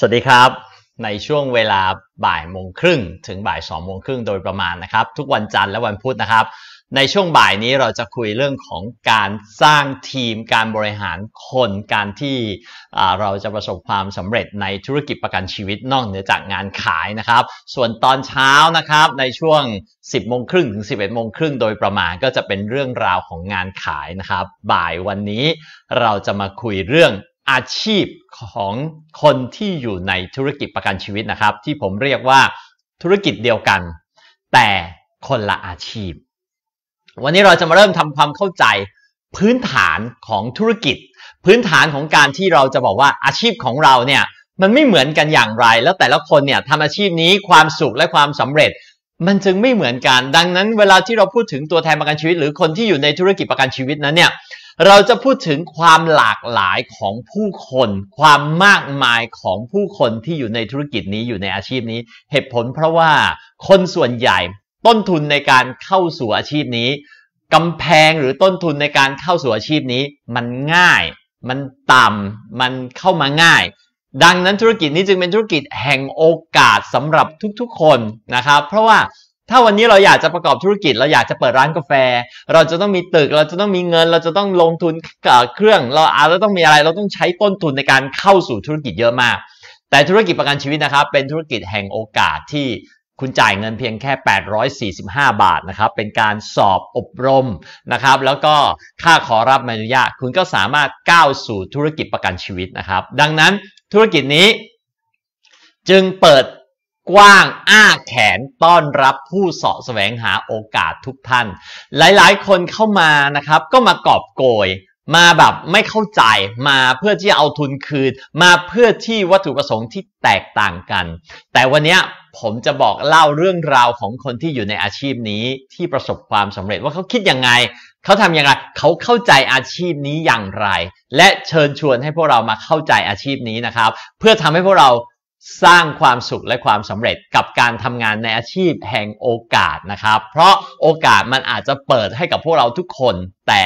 สวัสดีครับในช่วงเวลาบ่ายโมงครึ่งถึงบ่ายสองโมงครึ่งโดยประมาณนะครับ ทุกวันจันทร์และวันพุธนะครับ ในช่วงบ่ายนี้เราจะคุยเรื่องของการสร้างทีมการบริหารคน การที่เราจะประสบความสำเร็จในธุรกิจประกันชีวิตนอกเหนือจากงานขายนะครับ ส่วนตอนเช้านะครับในช่วง 10โมงครึ่งถึง11โมงครึ่งโดยประมาณก็จะเป็นเรื่องราวของงานขายนะครับ บ่ายวันนี้เราจะมาคุยเรื่องอาชีพของคนที่อยู่ในธุรกิจประกันชีวิตนะครับ ที่ผมเรียกว่าธุรกิจเดียวกัน แต่คนละอาชีพ วันนี้เราจะมาเริ่มทำความเข้าใจพื้นฐานของธุรกิจ พื้นฐานของการที่เราจะบอกว่าอาชีพของเราเนี่ยมันไม่เหมือนกันอย่างไร แล้วแต่ละคนเนี่ยทำอาชีพนี้ความสุขและความสำเร็จ มันจึงไม่เหมือนกัน ดังนั้น เวลาที่เราพูดถึงตัวแทนประกันชีวิต หรือคนที่อยู่ในธุรกิจประกันชีวิตนั้นเนี่ยเราจะพูดถึงความหลากหลายของผู้คน ความมากมายของผู้คนที่อยู่ในธุรกิจนี้อยู่ในอาชีพนี้ เหตุผลเพราะว่าคนส่วนใหญ่ต้นทุนในการเข้าสู่อาชีพนี้กำแพงหรือต้นทุนในการเข้าสู่อาชีพนี้ มันง่าย มันต่ำมันเข้ามาง่าย ดังนั้นธุรกิจนี้จึงเป็นธุรกิจแห่งโอกาสสำหรับทุก ๆ คนนะครับ เพราะว่าถ้าวันนี้เราอยากจะประกอบธุรกิจเราอยากจะเปิดร้านกาแฟ เราจะต้องมีตึกเราจะต้องมีเงินเราจะต้องลงทุนเครื่อง เราอาจจะต้องมีอะไร เราต้องใช้ต้นทุนในการเข้าสู่ธุรกิจเยอะมาก แต่ธุรกิจประกันชีวิตนะครับ เป็นธุรกิจแห่งโอกาสที่คุณจ่ายเงินเพียงแค่ 845 บาทนะครับเป็นการสอบอบรมนะครับแล้วก็ค่าขอรับอนุญาตคุณก็สามารถก้าวสู่ธุรกิจประกันชีวิตนะครับ ดังนั้นธุรกิจนี้จึงเปิดกว้าง อ้าแขนต้อนรับผู้เสาะแสวงหาโอกาสทุกท่าน หลาย ๆ คนเข้ามานะครับก็มากอบโกย มาแบบไม่เข้าใจมาเพื่อที่จะเอาทุนคืน มาเพื่อที่วัตถุประสงค์ที่แตกต่างกัน แต่วันนี้ผมจะบอกเล่าเรื่องราวของคนที่อยู่ในอาชีพนี้ ที่ประสบความสำเร็จว่าเขาคิดยังไงเขาทำยังไงเขาเข้าใจอาชีพนี้อย่างไร และเชิญชวนให้พวกเรามาเข้าใจอาชีพนี้นะครับ เพื่อทำให้พวกเราสร้างความสุขและความสำเร็จกับการทำงานในอาชีพแห่งโอกาสนะครับ เพราะโอกาสมันอาจจะเปิดให้กับพวกเราทุกคน แต่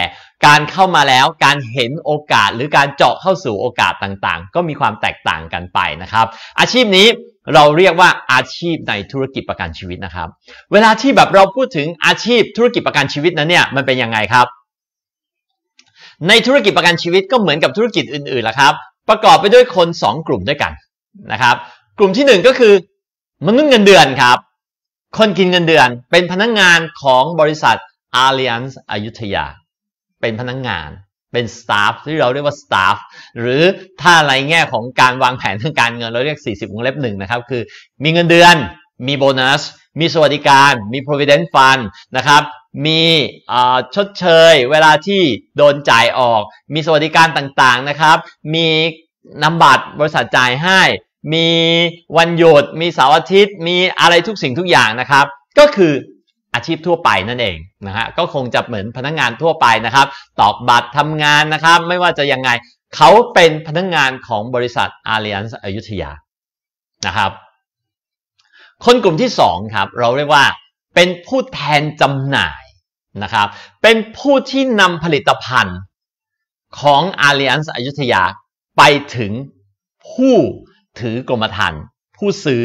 การเข้ามาแล้ว การเห็นโอกาสหรือการเจาะเข้าสู่โอกาสต่างๆ ก็มีความแตกต่างกันไปนะครับ อาชีพนี้เราเรียกว่าอาชีพในธุรกิจประกันชีวิตนะครับ เวลาที่แบบเราพูดถึงอาชีพธุรกิจประกันชีวิตนั้นเนี่ย มันเป็นยังไงครับ ในธุรกิจประกันชีวิตก็เหมือนกับธุรกิจอื่นๆละครับ ประกอบไปด้วยคน 2 กลุ่มด้วยกันนะครับกลุ่มที่1ก็คือมนุษย์เงินเดือนครับ คนกินเงินเดือน เป็นพนักงงานของบริษัท Alliance อยุธยา เป็นพนักงงานเป็นสตาฟที่เราเรียกว่าสตาฟหรือถ้าอะไรแง่ของการวางแผนทางการเงินเราเรียก 40วงเล็บหนึ่งนะครับ คือ มีเงินเดือนมีโบนัสมีสวัสดิการ มี provident fund นะครับมีชดเชยเวลาที่โดนจ่ายออก มีสวัสดิการต่างๆนะครับ มีนำบัตรบริษัทจ่ายให้มีวันหยุดมีเสาร์อาทิตย์ มีอะไรทุกสิ่งทุกอย่างนะครับ ก็คืออาชีพทั่วไปนั่นเองนะฮะก็คงจะเหมือนพนักงงานทั่วไปนะครับ ตอกบัตรทำงานนะครับ ไม่ว่าจะยังไง เขาเป็นพนักงงานของบริษัท Alliance อยุธยานะครับ คนกลุ่มที่2ครับ เราเรียกว่า เป็นผู้แทนจำหน่ายนะครับ เป็นผู้ที่นำผลิตภัณฑ์ของ Alliance อยุธยาไปถึงผู้ถือกรมธรรม์ผู้ซื้อ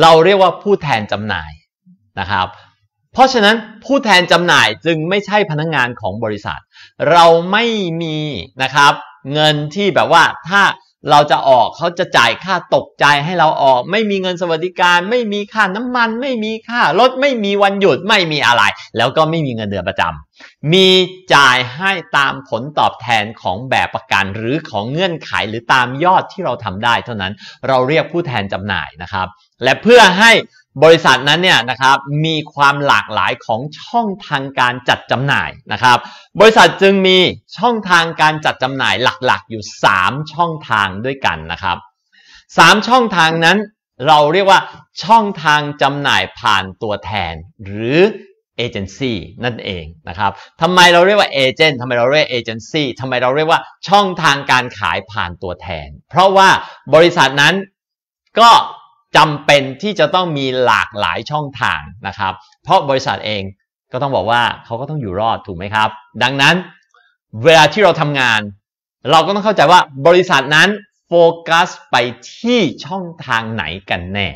เราเรียกว่าผู้แทนจำหน่ายนะครับ เพราะฉะนั้นผู้แทนจำหน่ายจึงไม่ใช่พนักงงานของบริษัท เราไม่มีนะครับเงินที่แบบว่าถ้าเราจะออกเขาจะจ่ายค่าตกใจให้เราออกไม่มีเงินสวัสดิการ ไม่มีค่าน้ำมัน ไม่มีค่ารถไม่มีวันหยุดไม่มีอะไร แล้วก็ไม่มีเงินเดือนประจำ มีจ่ายให้ตามผลตอบแทนของแบบประกัน หรือของเงื่อนไขหรือตามยอดที่เราทำได้ เท่านั้นเราเรียกผู้แทนจำหน่ายนะครับ และเพื่อให้บริษัทนั้นเนี่ยนะครับมีความหลากหลายของช่องทางการจัดจำหน่ายนะครับ บริษัทจึงมีช่องทางการจัดจำหน่าย หลักๆอยู่ 3 ช่องทางด้วยกันนะครับ3ช่องทางนั้น เราเรียกว่า ช่องทางจำหน่ายผ่านตัวแทน หรือเอเจนซี่นั่นเองนะครับทำไมเราเรียกว่าเอเจนต์ทำไมเราเรียกเอเจนซี่ทำไมเราเรียกว่า ช่องทางการขายผ่านตัวแทน เพราะว่าบริษัทนั้นก็จำเป็นที่จะต้องมีหลากหลายช่องทางนะครับ เพราะบริษัทเองก็ต้องบอกว่าเขาก็ต้องอยู่รอดถูกไหมครับ ดังนั้นเวลาที่เราทำงาน เราก็ต้องเข้าใจว่าบริษัทนั้นโฟกัสไปที่ช่องทางไหนกันแน่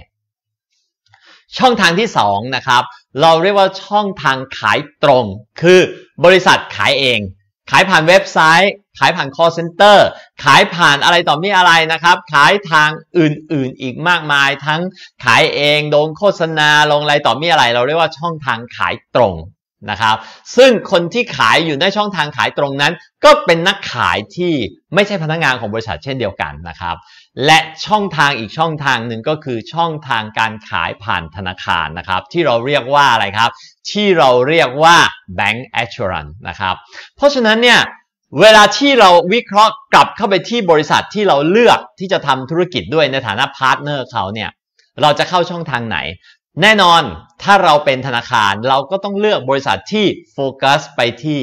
ช่องทางที่2นะครับเราเรียกว่าช่องทางขายตรง คือบริษัทขายเอง ขายผ่านเว็บไซต์ขายผ่าน call center ขายผ่านอะไรต่อมีอะไรนะครับ ขายทางอื่น ๆ อีกมากมายทั้งขายเองลงโฆษณาลงอะไรต่อมีอะไร เราเรียกว่าช่องทางขายตรงนะครับ ซึ่งคนที่ขายอยู่ในช่องทางขายตรงนั้น ก็เป็นนักขายที่ไม่ใช่พนักงานของบริษัทเช่นเดียวกันนะครับ และช่องทางอีกช่องทางหนึ่งก็คือช่องทางการขายผ่านธนาคารนะครับ ที่เราเรียกว่าอะไรครับที่เราเรียกว่า bank assurance นะครับ เพราะฉะนั้นเนี่ยเวลาที่เราวิเคราะห์กลับเข้าไปที่บริษัทที่เราเลือกที่จะทำธุรกิจด้วยในฐานะพาร์ทเนอร์เขาเนี่ยเราจะเข้าช่องทางไหน แน่นอนถ้าเราเป็นธนาคารเราก็ต้องเลือกบริษัทที่โฟกัสไปที่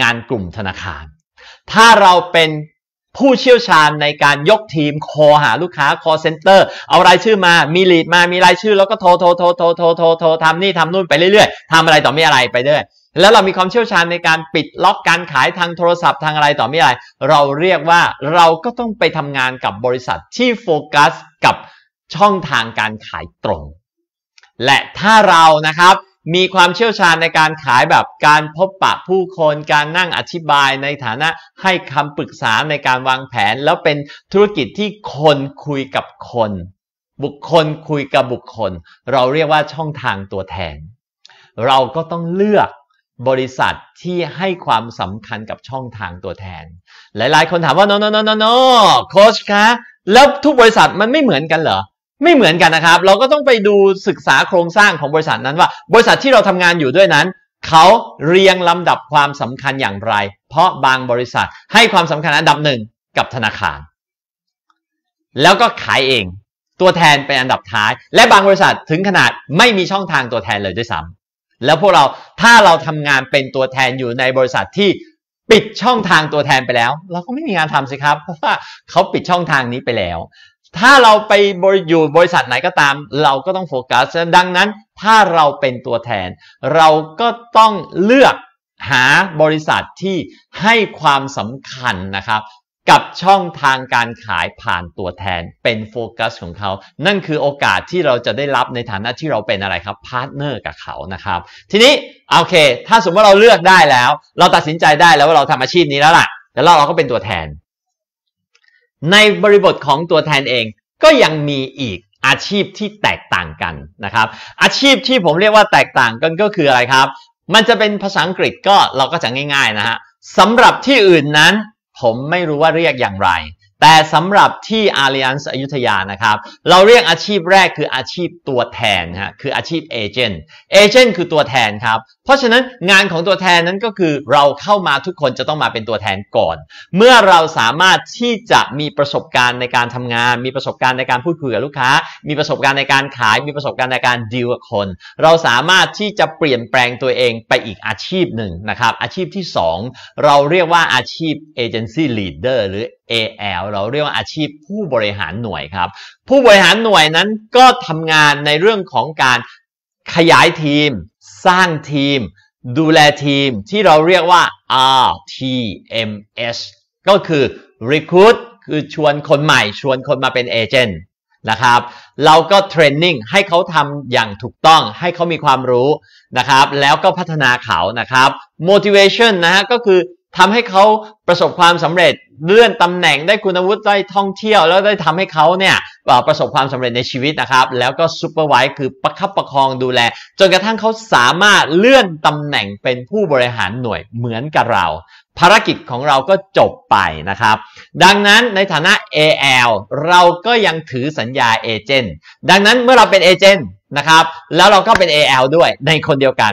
งานกลุ่มธนาคาร ถ้าเราเป็นผู้เชี่ยวชาญในการยกทีมคอหาลูกค้าคอเซ็นเตอร์เอารายชื่อมา มีลีดมา มีรายชื่อ แล้วก็โทร โทร โทร โทร โทร โทรทำนี่ทำนู่นไปเรื่อย ๆทำอะไรต่อไม่อะไรไปเรื่อยแล้วเรามีความเชี่ยวชาญในการปิดล็อกการขายทางโทรศัพท์ทางอะไรต่อไม่อะไร เราเรียกว่าเราก็ต้องไปทำงานกับบริษัทที่โฟกัสกับช่องทางการขายตรง และถ้าเรานะครับมีความเชี่ยวชาญในการขายแบบการพบปะผู้คน การนั่งอธิบายในฐานะให้คำปรึกษาในการวางแผน แล้วเป็นธุรกิจที่คนคุยกับคน บุคคลคุยกับบุคคล เราเรียกว่าช่องทางตัวแทน เราก็ต้องเลือกบริษัทที่ให้ความสำคัญกับช่องทางตัวแทน หลาย ๆ คนถามว่าโนโนโนโนโค้ชคะแล้วทุกบริษัทมันไม่เหมือนกันเหรอไม่เหมือนกันนะครับ เราก็ต้องไปดูศึกษาโครงสร้างของบริษัทนั้นว่า บริษัทที่เราทำงานอยู่ด้วยนั้นเขาเรียงลำดับความสำคัญอย่างไร เพราะบางบริษัทให้ความสำคัญอันดับหนึ่งกับธนาคารแล้วก็ขายเองตัวแทนเป็นอันดับท้ายและบางบริษัทถึงขนาดไม่มีช่องทางตัวแทนเลยด้วยซ้ำแล้วพวกเราถ้าเราทำงานเป็นตัวแทนอยู่ในบริษัทที่ปิดช่องทางตัวแทนไปแล้ว เราก็ไม่มีงานทำสิครับ เพราะว่าเขาปิดช่องทางนี้ไปแล้ว ถ้าเราไปบริอยู่บริษัทไหนก็ตามเราก็ต้องโฟกัสดังนั้น ถ้าเราเป็นตัวแทน เราก็ต้องเลือกหาบริษัทที่ให้ความสำคัญนะครับกับช่องทางการขายผ่านตัวแทนเป็นโฟกัสของเขา นั่นคือโอกาสที่เราจะได้รับในฐานะที่เราเป็นอะไรครับพาร์ทเนอร์กับเขานะครับ ทีนี้โอเค ถ้าสมมติว่าเราเลือกได้แล้ว เราตัดสินใจได้แล้วว่าเราทำอาชีพนี้แล้วล่ะ แล้วเราก็เป็นตัวแทน ในบริบทของตัวแทนเองก็ยังมีอีกอาชีพที่แตกต่างกันนะครับ อาชีพที่ผมเรียกว่าแตกต่างกันก็คืออะไรครับ มันจะเป็นภาษาอังกฤษก็เราก็จะง่าย ๆนะฮะสำหรับที่อื่นนั้นผมไม่รู้ว่าเรียกอย่างไรแต่สำหรับที่อา l ิ a น l ์อยุธยานะครับ เราเรียกอาชีพแรกคืออาชีพตัวแทนฮะคืออาชีพเอเจนต์เอเจนต์คือตัวแทนครับเพราะฉะนั้นงานของตัวแทนนั้นก็คือเราเข้ามาทุกคนจะต้องมาเป็นตัวแทนก่อน เมื่อเราสามารถที่จะมีประสบการณ์ในการทำงาน มีประสบการณ์ในการพูดคุยกับลูกค้า มีประสบการณ์ในการขาย มีประสบการณ์ในการดีลกับคน เราสามารถที่จะเปลี่ยนแปลงตัวเองไปอีกอาชีพหนึ่งนะครับอาชีพที่ 2 เราเรียกว่าอาชีพเอเจนซี่ลีดเดอร์หรือ AL เราเรียกว่าอาชีพผู้บริหารหน่วยครับ ผู้บริหารหน่วยนั้นก็ทำงานในเรื่องของการขยายทีม สร้างทีม ดูแลทีมที่เราเรียกว่า RTMS ก็คือ Recruit คือชวนคนใหม่ ชวนคนมาเป็นเอเจนต์นะครับเราก็เทรนนิ่งให้เขาทำอย่างถูกต้องให้เขามีความรู้นะครับ แล้วก็พัฒนาเขานะครับ motivation นะฮะก็คือทำให้เขาประสบความสำเร็จเลื่อนตำแหน่งได้คุณวุฒิได้ท่องเที่ยว แล้วได้ทำให้เขาเนี่ยประสบความสำเร็จในชีวิตนะครับ แล้วก็ซูเปอร์ไวา์คือประคับประคองดูแล จนกระทั่งเขาสามารถเลื่อนตำแหน่งเป็นผู้บริหารหน่วยเหมือนกับเรา ภารกิจของเราก็จบไปนะครับ ดังนั้นในฐานะ AL เราก็ยังถือสัญญาเอเจนต์ดังนั้นเมื่อเราเป็นเอเจนต์นะครับแล้วเราก็เป็น AL ด้วยในคนเดียวกัน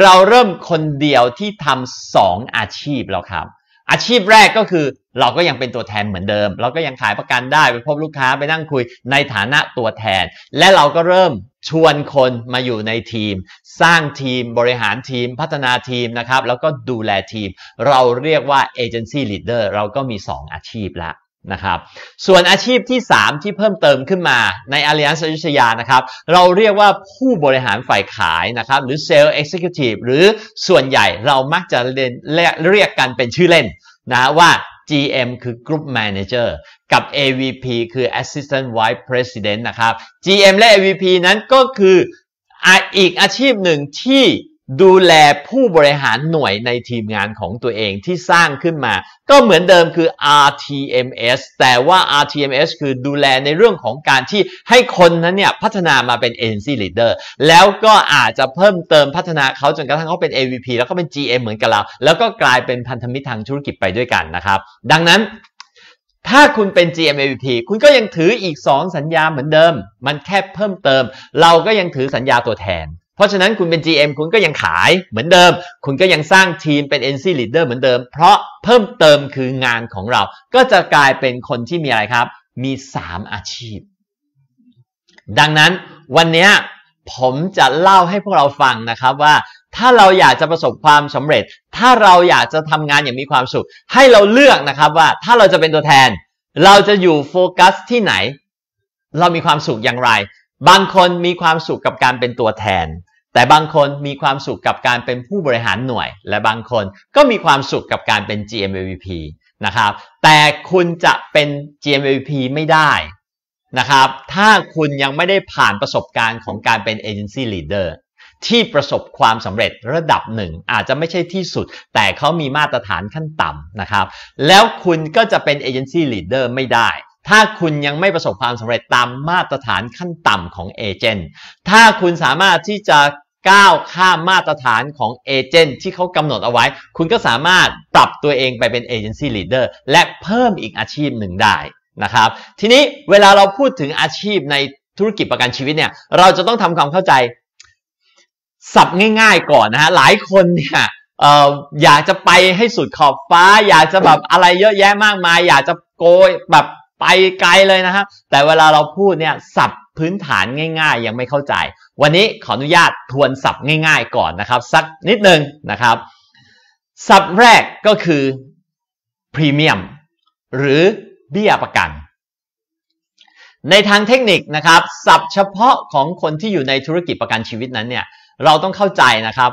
เราเริ่มคนเดียวที่ทำสองอาชีพแล้วครับ อาชีพแรกก็คือเราก็ยังเป็นตัวแทนเหมือนเดิม เราก็ยังขายประกันได้ไปพบลูกค้าไปนั่งคุยในฐานะตัวแทน และเราก็เริ่มชวนคนมาอยู่ในทีม สร้างทีมบริหารทีม พัฒนาทีมนะครับ แล้วก็ดูแลทีม เราเรียกว่าเอเจนซี่ลีดเดอร์เราก็มี 2 อาชีพละนะครับ ส่วนอาชีพที่ 3 ที่เพิ่มเติมขึ้นมาใน Alliance อยุธยานะครับ เราเรียกว่าผู้บริหารฝ่ายขายนะครับ หรือ Sales Executive หรือส่วนใหญ่เรามักจะเรียกกันเป็นชื่อเล่นนะว่า GM คือ Group Manager กับ AVP คือ Assistant Vice President นะครับ GM และ AVP นั้นก็คืออีกอาชีพหนึ่งที่ดูแลผู้บริหารหน่วยในทีมงานของตัวเองที่สร้างขึ้นมา ก็เหมือนเดิมคือ RTMS แต่ว่า RTMS คือดูแลในเรื่องของการที่ให้คนนั้นเนี่ยพัฒนามาเป็น Agency Leader แล้วก็อาจจะเพิ่มเติมพัฒนาเขาจนกระทั่งเขาเป็น AVP แล้วก็เป็น GM เหมือนกับเรา แล้วก็กลายเป็นพันธมิตรทางธุรกิจไปด้วยกันนะครับ ดังนั้นถ้าคุณเป็น GMAVP คุณก็ยังถืออีก 2 สัญญาเหมือนเดิม มันแค่เพิ่มเติม เราก็ยังถือสัญญาตัวแทนเพราะฉะนั้นคุณเป็น GM คุณก็ยังขายเหมือนเดิม คุณก็ยังสร้างทีมเป็น NC Leader เหมือนเดิมเพราะเพิ่มเติมคืองานของเรา ก็จะกลายเป็นคนที่มีอะไรครับ มี 3 อาชีพ ดังนั้นวันนี้ผมจะเล่าให้พวกเราฟังนะครับว่า ถ้าเราอยากจะประสบความสำเร็จ ถ้าเราอยากจะทำงานอย่างมีความสุข ให้เราเลือกนะครับว่าถ้าเราจะเป็นตัวแทน เราจะอยู่โฟกัสที่ไหน เรามีความสุขอย่างไรบางคนมีความสุขกับการเป็นตัวแทน แต่บางคนมีความสุขกับการเป็นผู้บริหารหน่วย และบางคนก็มีความสุขกับการเป็น GMVP นะครับแต่คุณจะเป็น GMVP ไม่ได้นะครับถ้าคุณยังไม่ได้ผ่านประสบการณ์ของการเป็น Agency Leader ที่ประสบความสำเร็จระดับหนึ่งอาจจะไม่ใช่ที่สุด แต่เขามีมาตรฐานขั้นต่ำนะครับแล้วคุณก็จะเป็น Agency Leader ไม่ได้ถ้าคุณยังไม่ประสบความสำเร็จตามมาตรฐานขั้นต่ำของเอเจนต์ ถ้าคุณสามารถที่จะก้าวข้ามมาตรฐานของเอเจนต์ที่เขากำหนดเอาไว้ คุณก็สามารถปรับตัวเองไปเป็นเอเจนซี่ลีดเดอร์และเพิ่มอีกอาชีพหนึ่งได้นะครับ ทีนี้เวลาเราพูดถึงอาชีพในธุรกิจประกันชีวิตเนี่ย เราจะต้องทำความเข้าใจ สับง่ายๆก่อนนะฮะ หลายคนเนี่ยอออยากจะไปให้สุดขอบฟ้า อยากจะแบบอะไรเยอะแยะมากมาย อยากจะโกยแบบไปไกลเลยนะฮะแต่เวลาเราพูดเนี่ยสับพื้นฐานง่าย ๆ ยังไม่เข้าใจ วันนี้ขออนุญาตทวนสับง่ายๆก่อนนะครับสักนิดนึงนะครับสับแรกก็คือพรีเมียมหรือเบี้ยประกัน ในทางเทคนิคนะครับสับเฉพาะของคนที่อยู่ในธุรกิจประกันชีวิตนั้นเนี่ยเราต้องเข้าใจนะครับ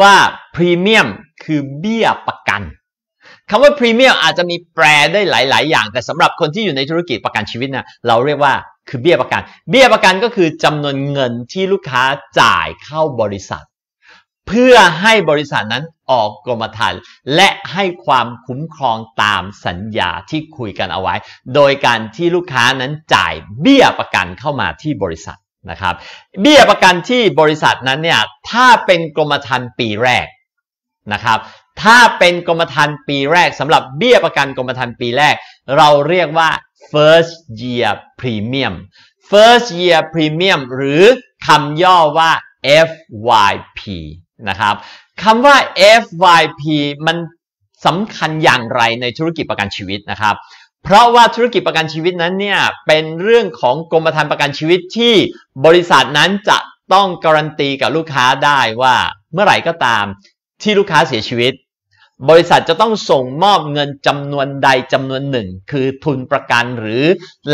ว่าพรีเมียมคือเบี้ยประกันคำว่าพรีเมียมอาจจะมีแปรได้หลาย ๆ อย่าง แต่สำหรับคนที่อยู่ในธุรกิจประกันชีวิตนะเราเรียกว่าคือเบี้ยประกัน เบี้ยประกันก็คือจำนวนเงินที่ลูกค้าจ่ายเข้าบริษัท เพื่อให้บริษัทนั้นออกกรมธรรม์และให้ความคุ้มครองตามสัญญาที่คุยกันเอาไว้ โดยการที่ลูกค้านั้นจ่ายเบี้ยประกันเข้ามาที่บริษัทนะครับ เบี้ยประกันที่บริษัทนั้นเนี่ยถ้าเป็นกรมธรรม์ปีแรกนะครับถ้าเป็นกรมธรรม์ปีแรกสำหรับเบี้ยประกันกรมธรรม์ปีแรก เราเรียกว่า first year premium first year premium หรือคำย่อว่า FYP นะครับคำว่า FYP มันสำคัญอย่างไรในธุรกิจประกันชีวิตนะครับ เพราะว่าธุรกิจประกันชีวิตนั้นเนี่ยเป็นเรื่องของกรมธรรม์ประกันชีวิตที่บริษัทนั้นจะต้องการันตีกับลูกค้าได้ว่าเมื่อไหร่ก็ตามที่ลูกค้าเสียชีวิตบริษัทจะต้องส่งมอบเงินจำนวนใดจำนวนหนึ่งคือทุนประกันหรือ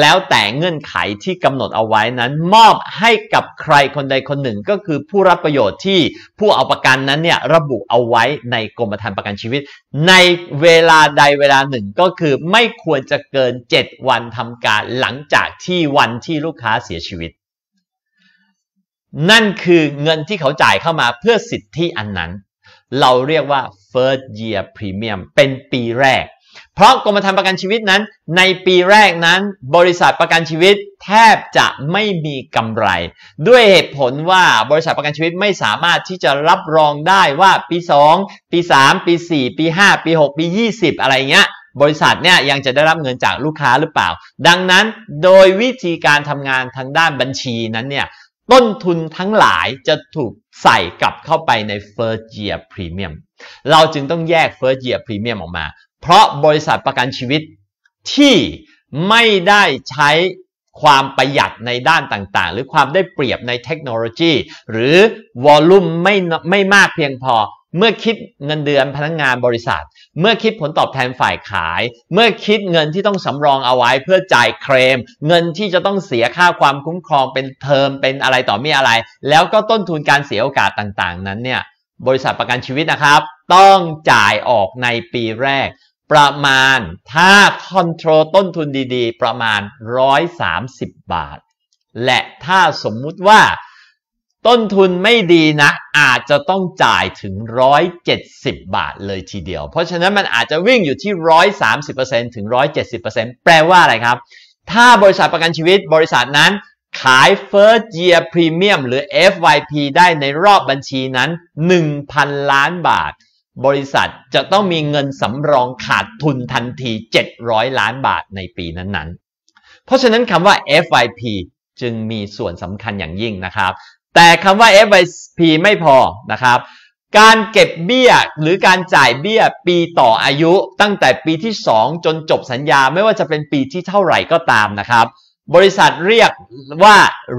แล้วแต่เงื่อนไขที่กำหนดเอาไว้นั้น มอบให้กับใครคนใดคนหนึ่งก็คือผู้รับประโยชน์ที่ผู้เอาประกันนั้นเนี่ยระบุเอาไว้ในกรมธรรม์ประกันชีวิต ในเวลาใดเวลาหนึ่งก็คือไม่ควรจะเกิน 7 วันทำการหลังจากที่วันที่ลูกค้าเสียชีวิต นั่นคือเงินที่เขาจ่ายเข้ามาเพื่อสิทธิอันนั้นเราเรียกว่า first year premium เป็นปีแรก เพราะกรมธรรม์ประกันชีวิตนั้น ในปีแรกนั้น บริษัทประกันชีวิตแทบจะไม่มีกำไร ด้วยเหตุผลว่าบริษัทประกันชีวิตไม่สามารถที่จะรับรองได้ว่าปี 2 ปี 3 ปี 4 ปี 5 ปี 6 ปี 20 อะไรเงี้ยบริษัทเนี่ยยังจะได้รับเงินจากลูกค้าหรือเปล่า ดังนั้นโดยวิธีการทำงานทางด้านบัญชีนั้นเนี่ยต้นทุนทั้งหลายจะถูกใส่กลับเข้าไปใน First Year Premium เราจึงต้องแยก First Year Premium ออกมา เพราะบริษัทประกันชีวิตที่ไม่ได้ใช้ความประหยัดในด้านต่างๆ หรือความได้เปรียบในเทคโนโลยี หรือวอลลุ่มไม่ไม่มากเพียงพอเมื่อคิดเงินเดือนพนักงงานบริษัท เมื่อคิดผลตอบแทนฝ่ายขาย เมื่อคิดเงินที่ต้องสำรองเอาไว้เพื่อจ่ายเคลม เงินที่จะต้องเสียค่าความคุ้มครองเป็นเทอมเป็นอะไรต่อมีอะไร แล้วก็ต้นทุนการเสียโอกาสต่างๆ นั้นเนี่ย บริษัทประกันชีวิตนะครับ ต้องจ่ายออกในปีแรก ประมาณถ้าคอนโทรลต้นทุนดีๆประมาณ130บาท และถ้าสมมุติว่าต้นทุนไม่ดีนะ อาจจะต้องจ่ายถึง 170 บาทเลยทีเดียว เพราะฉะนั้นมันอาจจะวิ่งอยู่ที่ 130%ถึง 170%แปลว่าอะไรครับ ถ้าบริษัทประกันชีวิตบริษัทนั้น ขาย First Year Premium หรือ FYP ได้ในรอบบัญชีนั้น 1,000 ล้านบาท บริษัทจะต้องมีเงินสำรองขาดทุนทันที 700 ล้านบาทในปีนั้นๆ เพราะฉะนั้นคำว่า FYP จึงมีส่วนสำคัญอย่างยิ่งนะครับแต่คำว่า FYP ไม่พอนะครับ การเก็บเบี้ยหรือการจ่ายเบี้ยปีต่ออายุ ตั้งแต่ปีที่ 2 จนจบสัญญาไม่ว่าจะเป็นปีที่เท่าไหร่ก็ตามนะครับ บริษัทเรียกว่า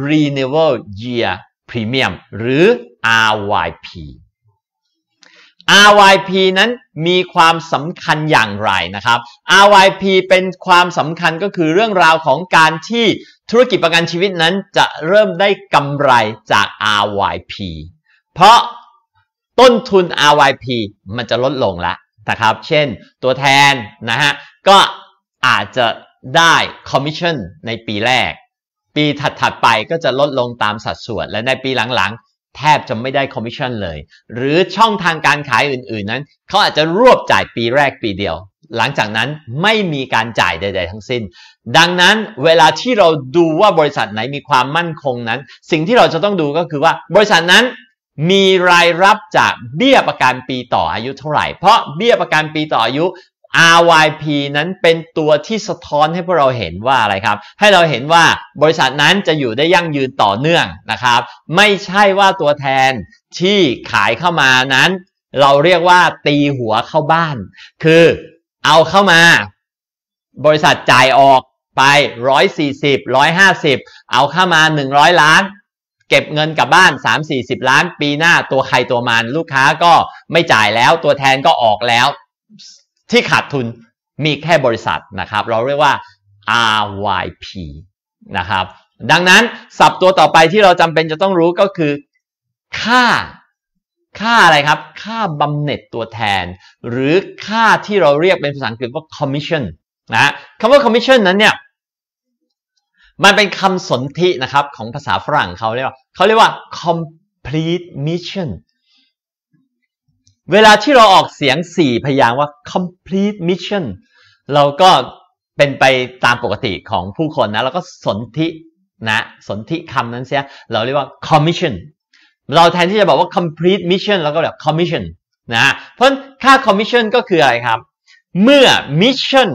renewal year premium หรือ RYP RYP นั้นมีความสำคัญอย่างไรนะครับ RYP เป็นความสำคัญก็คือเรื่องราวของการที่ธุรกิจประกันชีวิตนั้นจะเริ่มได้กำไรจาก RYP เพราะต้นทุน RYP มันจะลดลงแล้วนะครับเช่น ตัวแทนนะฮะก็อาจจะได้คอมมิชชั่นในปีแรก ปีถัดๆไปก็จะลดลงตามสัดส่วน และในปีหลังๆแทบจะไม่ได้คอมมิชชั่นเลย หรือช่องทางการขายอื่น ๆนั้น เขาอาจจะรวบจ่ายปีแรกปีเดียว หลังจากนั้นไม่มีการจ่ายใด ๆ ทั้งสิ้น ดังนั้นเวลาที่เราดูว่าบริษัทไหนมีความมั่นคงนั้น สิ่งที่เราจะต้องดูก็คือว่า บริษัทนั้นมีรายรับจาก เบี้ยประกันปีต่ออายุเท่าไหร่ เพราะเบี้ยประกันปีต่ออายุ RYP นั้นเป็นตัวที่สะท้อนให้พวกเราเห็นว่าอะไรครับ ให้เราเห็นว่าบริษัทนั้นจะอยู่ได้ยั่งยืนต่อเนื่องนะครับ ไม่ใช่ว่าตัวแทนที่ขายเข้ามานั้น เราเรียกว่าตีหัวเข้าบ้าน คือ เอาเข้ามา บริษัทจ่ายออกไป140 150เอาเข้ามา100ล้าน เก็บเงินกลับบ้าน3-40ล้านปีหน้าตัวใครตัวมันลูกค้าก็ไม่จ่ายแล้วตัวแทนก็ออกแล้วที่ขาดทุนมีแค่บริษัทนะครับ เราเรียกว่า RYP นะครับ ดังนั้น สับตัวต่อไปที่เราจำเป็นจะต้องรู้ก็คือค่าค่าอะไรครับ ค่าบำเหน็จตัวแทน หรือค่าที่เราเรียกเป็นภาษาอังกฤษว่า commission นะคำว่า commission นั้นเนี่ย มันเป็นคำสนธินะครับของภาษาฝรั่งเขาเรียกว่าเขาเรียกว่า complete mission เวลาที่เราออกเสียงสี่พยางค์ว่า complete mission เราก็เป็นไปตามปกติของผู้คนนะเราก็สนธินะ สนธิคำนั้นเสียเราเรียกว่า commission เราแทนที่จะบอกว่า complete mission เราก็แบบ commission นะเพราะค่า commission ก็คืออะไรครับ เมื่อ mission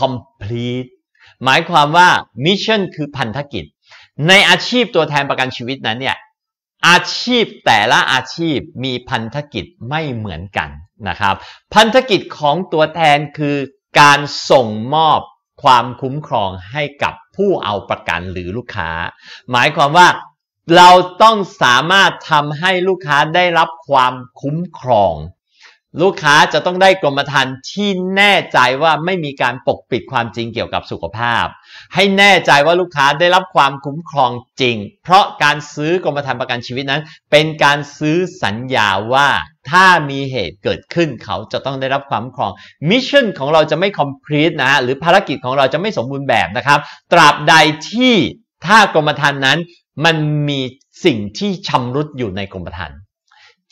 complete หมายความว่า mission คือพันธกิจ ในอาชีพตัวแทนประกันชีวิตนั้นเนี่ยอาชีพแต่ละอาชีพมีพันธกิจไม่เหมือนกันนะครับพันธกิจของตัวแทนคือ การส่งมอบความคุ้มครองให้กับผู้เอาประกันหรือลูกค้า หมายความว่าเราต้องสามารถทำให้ลูกค้าได้รับความคุ้มครองลูกค้าจะต้องได้กรมธรรม์ที่แน่ใจว่าไม่มีการปกปิดความจริงเกี่ยวกับสุขภาพ ให้แน่ใจว่าลูกค้าได้รับความคุ้มครองจริง เพราะการซื้อกรมธรรม์ประกันชีวิตนั้น เป็นการซื้อสัญญาว่าถ้ามีเหตุเกิดขึ้น เขาจะต้องได้รับความคุ้มครองมิชชั่นของเราจะไม่คอมพลีทนะฮะหรือภารกิจของเราจะไม่สมบูรณ์แบบนะครับ ตราบใดที่ถ้ากรมธรรม์นั้นมันมีสิ่งที่ชำรุดอยู่ในกรมธรรม์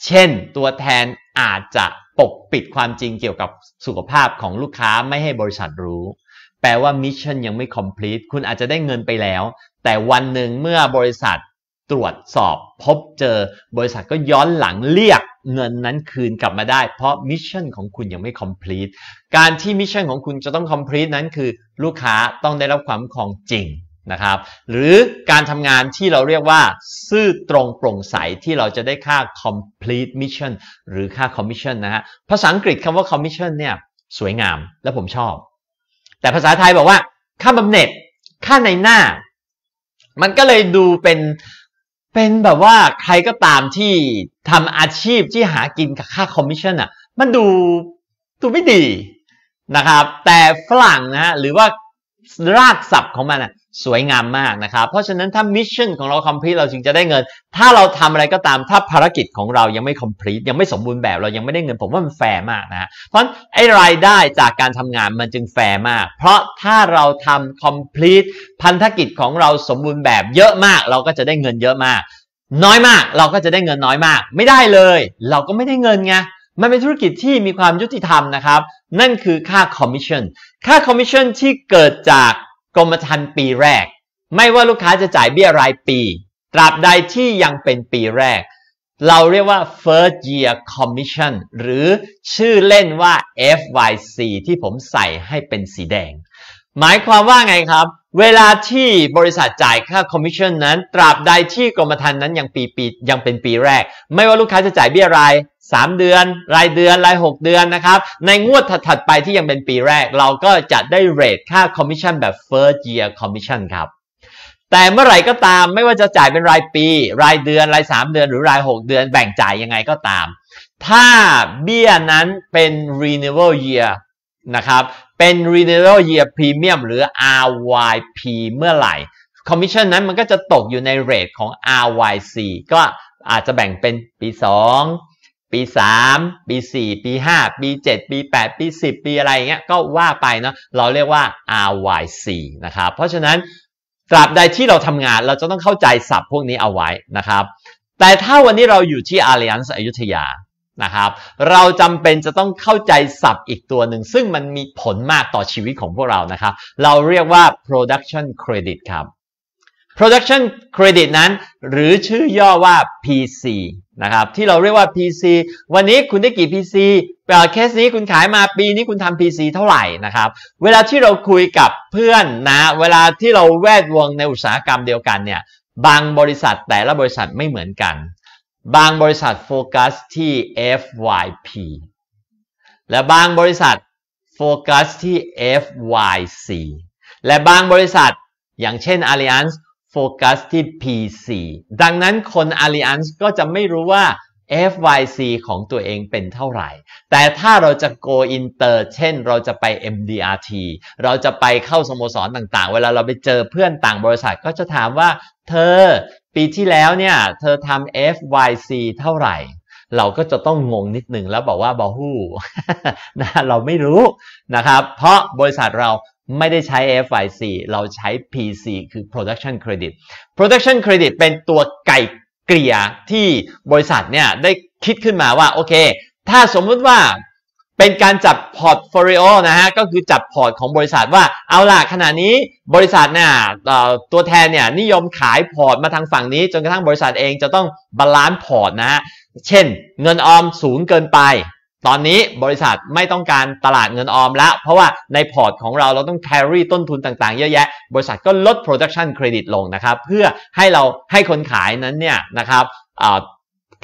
เช่น ตัวแทนอาจจะปกปิดความจริงเกี่ยวกับสุขภาพของลูกค้าไม่ให้บริษัทรู้ แปลว่ามิชชั่นยังไม่คอมพลีทคุณอาจจะได้เงินไปแล้ว แต่วันหนึ่งเมื่อบริษัทตรวจสอบ พบเจอ บริษัทก็ย้อนหลังเรียก เงินนั้นคืนกลับมาได้ เพราะมิชชั่นของคุณยังไม่คอมพลีทการที่มิชชั่นของคุณจะต้องคอมพลีทนั้นคือลูกค้าต้องได้รับความของจริงนะครับหรือการทำงานที่เราเรียกว่าซื่อตรงโปร่งใส ที่เราจะได้ค่า complete mission หรือค่า commission นะฮะภาษาอังกฤษคำว่า commission เนี่ยสวยงามและผมชอบ แต่ภาษาไทยบอกว่าค่าบำเหน็จค่าในหน้า มันก็เลยดูเป็น เป็นแบบว่าใครก็ตามที่ทำอาชีพที่หากินกับค่าคอมมิชชั่นอ่ะมันดูดูไม่ดีนะครับแต่ฝรั่งนะฮะหรือว่า รากศัพท์ของมันอ่ะสวยงามมากนะครับ เพราะฉะนั้นถ้ามิชชั่นของเราคอมพลีทเราจึงจะได้เงิน ถ้าเราทำอะไรก็ตาม ถ้าภารกิจของเรายังไม่คอมพลีทยังไม่สมบูรณ์แบบ เรายังไม่ได้เงินผมว่ามันแฟร์มากนะเพราะไอ้รายได้จากการทำงานมันจึงแฟร์มาก เพราะถ้าเราทำคอมพลีทพันธกิจของเราสมบูรณ์แบบเยอะมากเราก็จะได้เงินเยอะมาก น้อยมากเราก็จะได้เงินน้อยมาก ไม่ได้เลย เราก็ไม่ได้เงินไง มันเป็นธุรกิจที่มีความยุติธรรมนะครับ นั่นคือค่าคอมมิชชั่น ค่าคอมมิชชั่นที่เกิดจากกรมธรรม์ปีแรก ไม่ว่าลูกค้าจะจ่ายเบี้ยรายปี ตราบใดที่ยังเป็นปีแรก เราเรียกว่า first year commission หรือชื่อเล่นว่า FYC ที่ผมใส่ให้เป็นสีแดง หมายความว่าไงครับ เวลาที่บริษัทจ่ายค่าคอมมิชชั่นนั้น ตราบใดที่กรมธรรม์นั้นยังปีปียังเป็นปีแรก ไม่ว่าลูกค้าจะจ่ายเบี้ยราย3เดือนรายเดือนราย 6 เดือนนะครับในงวดถัดๆไปที่ยังเป็นปีแรก เราก็จะได้เรทค่าคอมมิชชั่นแบบ first year commission ครับแต่เมื่อไหร่ก็ตามไม่ว่าจะจ่ายเป็นรายปี รายเดือนราย 3 เดือนหรือราย 6 เดือน แบ่งจ่ายยังไงก็ตาม ถ้าเบี้ยนั้นเป็น renewal year นะครับเป็น renewal year premium หรือ RYP เมื่อไหร่ commission นั้นมันก็จะตกอยู่ในเรทของ RYC ก็อาจจะแบ่งเป็นปี 2ปี 3 ปี 4 ปี 5 ปี 7 ปี 8 ปี 10 ปีอะไรอย่างเงี้ยก็ว่าไปเนาะ เราเรียกว่า RYC นะครับ เพราะฉะนั้นตราบใดที่เราทำงาน เราจะต้องเข้าใจศัพท์พวกนี้เอาไว้นะครับ แต่ถ้าวันนี้เราอยู่ที่ Alliance อยุธยานะครับ เราจำเป็นจะต้องเข้าใจศัพท์อีกตัวหนึ่ง ซึ่งมันมีผลมากต่อชีวิตของพวกเรานะครับ เราเรียกว่า production credit ครับ production credit นั้น หรือชื่อย่อว่า PC นะครับที่เราเรียกว่า PC วันนี้คุณได้กี่ PC เปลาเคสนี้คุณขายมาปีนี้คุณทำ PC เท่าไหร่นะครับเวลาที่เราคุยกับเพื่อนนะเวลาที่เราแวดวงในอุตสาหกรรมเดียวกันเนี่ยบางบริษัทแต่ละบริษัทไม่เหมือนกัน บางบริษัทโฟกัสที่ FYP และบางบริษัทโฟกัสที่ FYC และบางบริษัทอย่างเช่น Alliance โฟกัสที่ p c ดังนั้นคน a l l i a n c e ก็จะไม่รู้ว่า FYC ของตัวเองเป็นเท่าไหร่ แต่ถ้าเราจะ go inter เช่น เราจะไป MDRT เราจะไปเข้าสโมสรต่าง ๆ เวลาเราไปเจอเพื่อนต่างบริษัทก็จะถามว่าเธอปีที่แล้วเนี่ย เธอทำ FYC เท่าไหร่ เราก็จะต้องงงนิดหนึ่งแล้วบอกว่าบอหู้นะเราไม่รู้นะครับ เพราะบริษัทเราไม่ได้ใช้ AFIC เราใช้ PC คือ production credit production credit เป็นตัวไก่เกลี่ยที่บริษัทเนี่ยได้คิดขึ้นมาว่าโอเค ถ้าสมมุติว่าเป็นการจับพอร์ตโฟลิโอนะฮะ ก็คือจับพอร์ตของบริษัทว่าเอาล่ะขณะนี้บริษัทเนี่ยตัวแทนเนี่ยนิยมขายพอร์ตมาทางฝั่งนี้ จนกระทั่งบริษัทเองจะต้องบาลานซ์พอร์ตนะฮะ เช่นเงินออมสูงเกินไปตอนนี้บริษัทไม่ต้องการตลาดเงินออมแล้ว เพราะว่าในพอร์ตของเราเราต้อง carry ต้นทุนต่างๆ เยอะแยะ บริษัทก็ลด production credit ลงนะครับ เพื่อให้เราให้คนขายนั้นเนี่ยนะครับ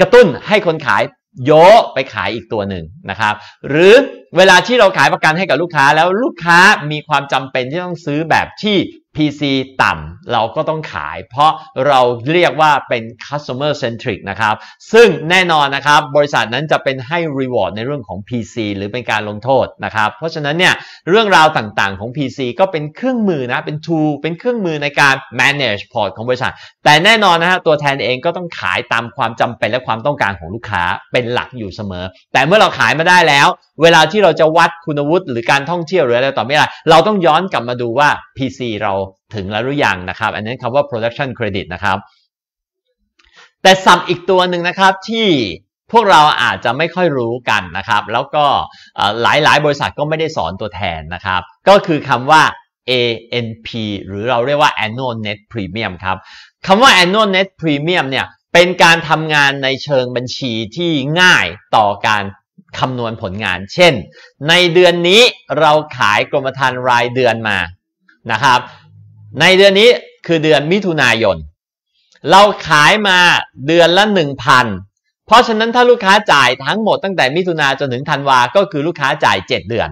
กระตุ้นให้คนขายโยไปขายอีกตัวหนึ่งนะครับ หรือเวลาที่เราขายประกันให้กับลูกค้าแล้วลูกค้ามีความจำเป็นที่ต้องซื้อแบบที่ PC ต่ำเราก็ต้องขายเพราะเราเรียกว่าเป็น customer centric นะครับซึ่งแน่นอนนะครับบริษัทนั้นจะเป็นให้ reward ในเรื่องของ PC หรือเป็นการลงโทษนะครับเพราะฉะนั้นเนี่ยเรื่องราวต่างๆของ PC ก็เป็นเครื่องมือนะเป็น tool เป็นเครื่องมือในการ manage port ของบริษัท แต่แน่นอนนะฮะตัวแทนเองก็ต้องขายตามความจำเป็นและความต้องการของลูกค้าเป็นหลักอยู่เสมอ แต่เมื่อเราขายมาได้แล้ว เวลาที่เราจะวัดคุณวุฒิหรือการท่องเที่ยวหรืออะไรต่อไม่ได้เราต้องย้อนกลับมาดูว่า PC เราถึงแล้วหรือยังนะครับ อันนี้คำว่า production credit นะครับ แต่สับอีกตัวหนึ่งนะครับที่พวกเราอาจจะไม่ค่อยรู้กันนะครับ แล้วก็หลายหลายบริษัทก็ไม่ได้สอนตัวแทนนะครับ ก็คือคำว่า ANP หรือเราเรียกว่า annual net premium ครับคำว่า annual net premium เนี่ย เป็นการทำงานในเชิงบัญชีที่ง่ายต่อการคำนวณผลงาน เช่นในเดือนนี้เราขายกรมธรรม์รายเดือนมานะครับในเดือนนี้คือเดือนมิถุนายนเราขายมาเดือนละหนึ่งพันเพราะฉะนั้นถ้าลูกค้าจ่ายทั้งหมดตั้งแต่มิถุนาจนถึงธันวา ก็คือลูกค้าจ่าย 7 เดือน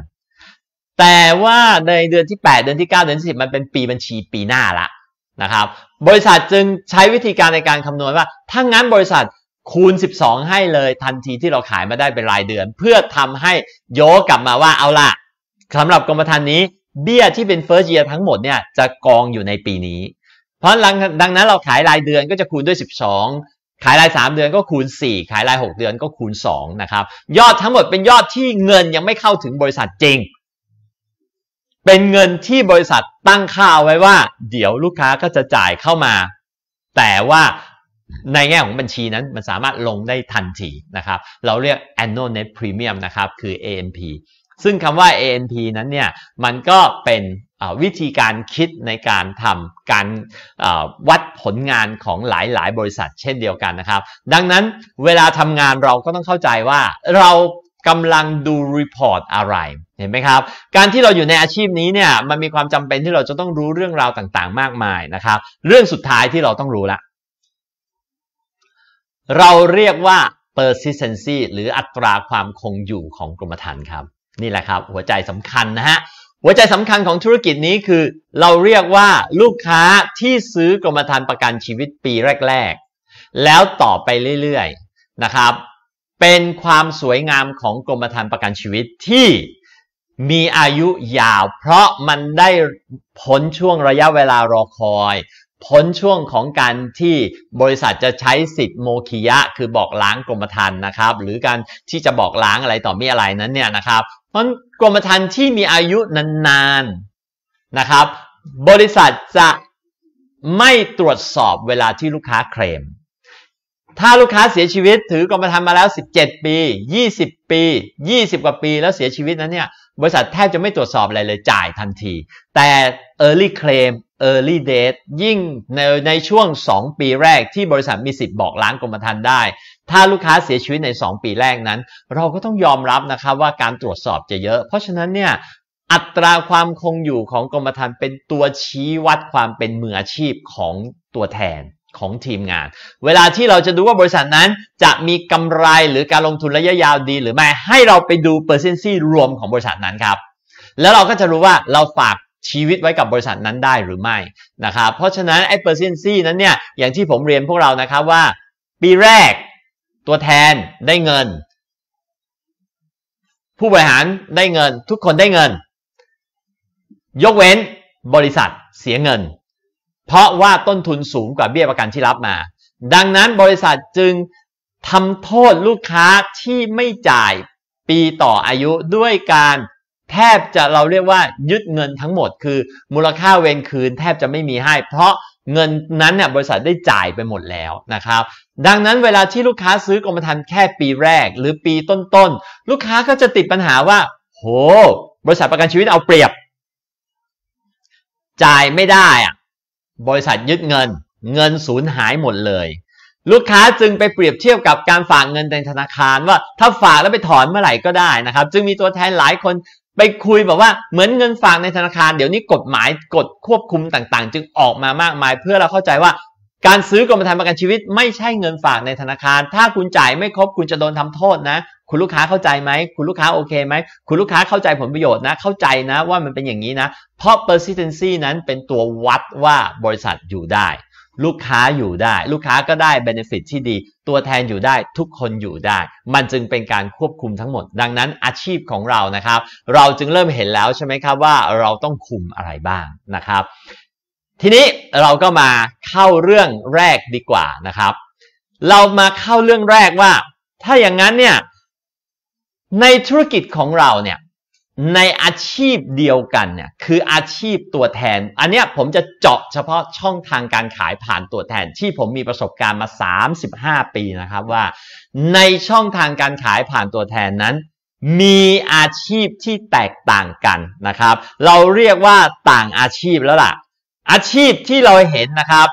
แต่ว่าในเดือนที่ 8 เดือนที่9เดือนที่10 มันเป็นปีบัญชีปีหน้าละนะครับ บริษัทจึงใช้วิธีการในการคำนวณว่าถ้างั้นบริษัทคูณ 12 ให้เลยทันทีที่เราขายมาได้เป็นรายเดือน เพื่อทำให้โยกกลับมาว่าเอาล่ะสำหรับกรมธรรม์นี้เบี้ยที่เป็น first year ทั้งหมดเนี่ยจะกองอยู่ในปีนี้ เพราะดังนั้นเราขายรายเดือนก็จะคูณด้วย 12 ขายราย 3 เดือนก็คูณ 4 ขายราย 6 เดือนก็คูณ 2 นะครับ ยอดทั้งหมดเป็นยอดที่เงินยังไม่เข้าถึงบริษัทจริง เป็นเงินที่บริษัทตั้งค่าไว้ว่า เดี๋ยวลูกค้าก็จะจ่ายเข้ามา แต่ว่าในแง่ของบัญชีนั้นมันสามารถลงได้ทันทีนะครับ เราเรียก annual net premium นะครับ คือ ANP ซึ่งคำว่า ANP นั้นเนี่ยมันก็เป็นวิธีการคิดในการทำการวัดผลงานของหลาย ๆ บริษัทเช่นเดียวกันนะครับ ดังนั้นเวลาทำงานเราก็ต้องเข้าใจว่าเรากำลังดูรีพอร์ตอะไร เห็นไหมครับ การที่เราอยู่ในอาชีพนี้เนี่ยมันมีความจำเป็นที่เราจะต้องรู้เรื่องราวต่างๆ มากมายนะครับ เรื่องสุดท้ายที่เราต้องรู้ละ เราเรียกว่า persistency หรืออัตราความคงอยู่ของกรมธรรม์ครับนี่แหละครับ หัวใจสำคัญนะฮะ หัวใจสำคัญของธุรกิจนี้คือ เราเรียกว่าลูกค้าที่ซื้อกรมธรรม์ประกันชีวิตปีแรก ๆ แล้วต่อไปเรื่อยๆนะครับ เป็นความสวยงามของกรมธรรม์ประกันชีวิตที่มีอายุยาว เพราะมันได้พ้นช่วงระยะเวลารอคอย พ้นช่วงของการที่บริษัทจะใช้สิทธิ์โมคิยะ คือบอกล้างกรมธรรม์นะครับ หรือการที่จะบอกล้างอะไรต่อมีอะไรนั้นเนี่ยนะครับราะกรมธรรม์ที่มีอายุนานๆนะครับ บริษัทจะไม่ตรวจสอบเวลาที่ลูกค้าเคลม ถ้าลูกค้าเสียชีวิตถือกรมธรรม์มาแล้ว 17 ปี 20 ปี 20 กว่าปีแล้วเสียชีวิตนั้นเนี่ย บริษัทแทบจะไม่ตรวจสอบอะไรเลยจ่ายทันที แต่ early claim early date ยิ่งในในช่วง 2 ปีแรกที่บริษัทมีสิทธิ์บอกล้างกรมธรรม์ได้ถ้าลูกค้าเสียชีวิตใน 2 ปีแรกนั้น เราก็ต้องยอมรับนะครับว่าการตรวจสอบจะเยอะ เพราะฉะนั้นเนี่ยอัตราความคงอยู่ของกรมธรรม์เป็นตัวชี้วัดความเป็นมืออาชีพของตัวแทนของทีมงาน เวลาที่เราจะดูว่าบริษัทนั้น จะมีกำไรหรือการลงทุนระยะยาวดีหรือไม่ให้เราไปดูเปอร์เซ็นซีรวมของบริษัทนั้นครับแล้วเราก็จะรู้ว่าเราฝากชีวิตไว้กับบริษัทนั้นได้หรือไม่นะครับเพราะฉะนั้นไอ้เปอร์เซ็นซีนั้นเนี่ยอย่างที่ผมเรียนพวกเรานะครับว่า ปีแรกตัวแทนได้เงิน ผู้บริหารได้เงินทุกคนได้เงิน ยกเว้นบริษัทเสียเงิน เพราะว่าต้นทุนสูงกว่าเบี้ยประกันที่รับมา ดังนั้นบริษัทจึงทำโทษลูกค้าที่ไม่จ่ายปีต่ออายุด้วยการแทบจะเราเรียกว่า ยึดเงินทั้งหมด คือ มูลค่าเวรคืนแทบจะไม่มีให้ เพราะเงินนั้นเนี่ยบริษัทได้จ่ายไปหมดแล้วนะครับดังนั้นเวลาที่ลูกค้าซื้อกรมธรรม์แค่ปีแรกหรือปีต้นๆ ลูกค้าก็จะติดปัญหาว่า โห บริษัทประกันชีวิตเอาเปรียบ จ่ายไม่ได้อะบริษัทยึดเงิน เงินสูญหายหมดเลย ลูกค้าจึงไปเปรียบเทียบกับการฝากเงินในธนาคารว่า ถ้าฝากแล้วไปถอนเมื่อไหร่ก็ได้นะครับ จึงมีตัวแทนหลายคนไปคุยแบบว่าเหมือนเงินฝากในธนาคาร เดี๋ยวนี้กฎหมายกฎควบคุมต่างๆ จึงออกมามากมายเพื่อเราเข้าใจว่าการซื้อกรมธรรม์ประกันชีวิตไม่ใช่เงินฝากในธนาคาร ถ้าคุณจ่ายไม่ครบคุณจะโดนทำโทษนะ คุณลูกค้าเข้าใจไหม คุณลูกค้าโอเคไหม คุณลูกค้าเข้าใจผลประโยชน์นะ เข้าใจนะว่ามันเป็นอย่างนี้นะ เพราะ persistency นั้นเป็นตัววัดว่าบริษัทอยู่ได้ ลูกค้าอยู่ได้ ลูกค้าก็ได้ benefit ที่ดี ตัวแทนอยู่ได้ ทุกคนอยู่ได้ มันจึงเป็นการควบคุมทั้งหมด ดังนั้น อาชีพของเรานะครับ เราจึงเริ่มเห็นแล้วใช่ไหมครับว่าเราต้องคุมอะไรบ้างนะครับทีนี้เราก็มาเข้าเรื่องแรกดีกว่านะครับ เรามาเข้าเรื่องแรกว่า ถ้าอย่างนั้นเนี่ยในธุรกิจของเราเนี่ยในอาชีพเดียวกันเนี่ยคืออาชีพตัวแทน อันเนี้ยผมจะเจาะเฉพาะช่องทางการขายผ่านตัวแทนที่ผมมีประสบการณ์มา 35 ปีนะครับว่า ในช่องทางการขายผ่านตัวแทนนั้น มีอาชีพที่แตกต่างกันนะครับ เราเรียกว่าต่างอาชีพแล้วล่ะอาชีพที่เราเห็นนะครับ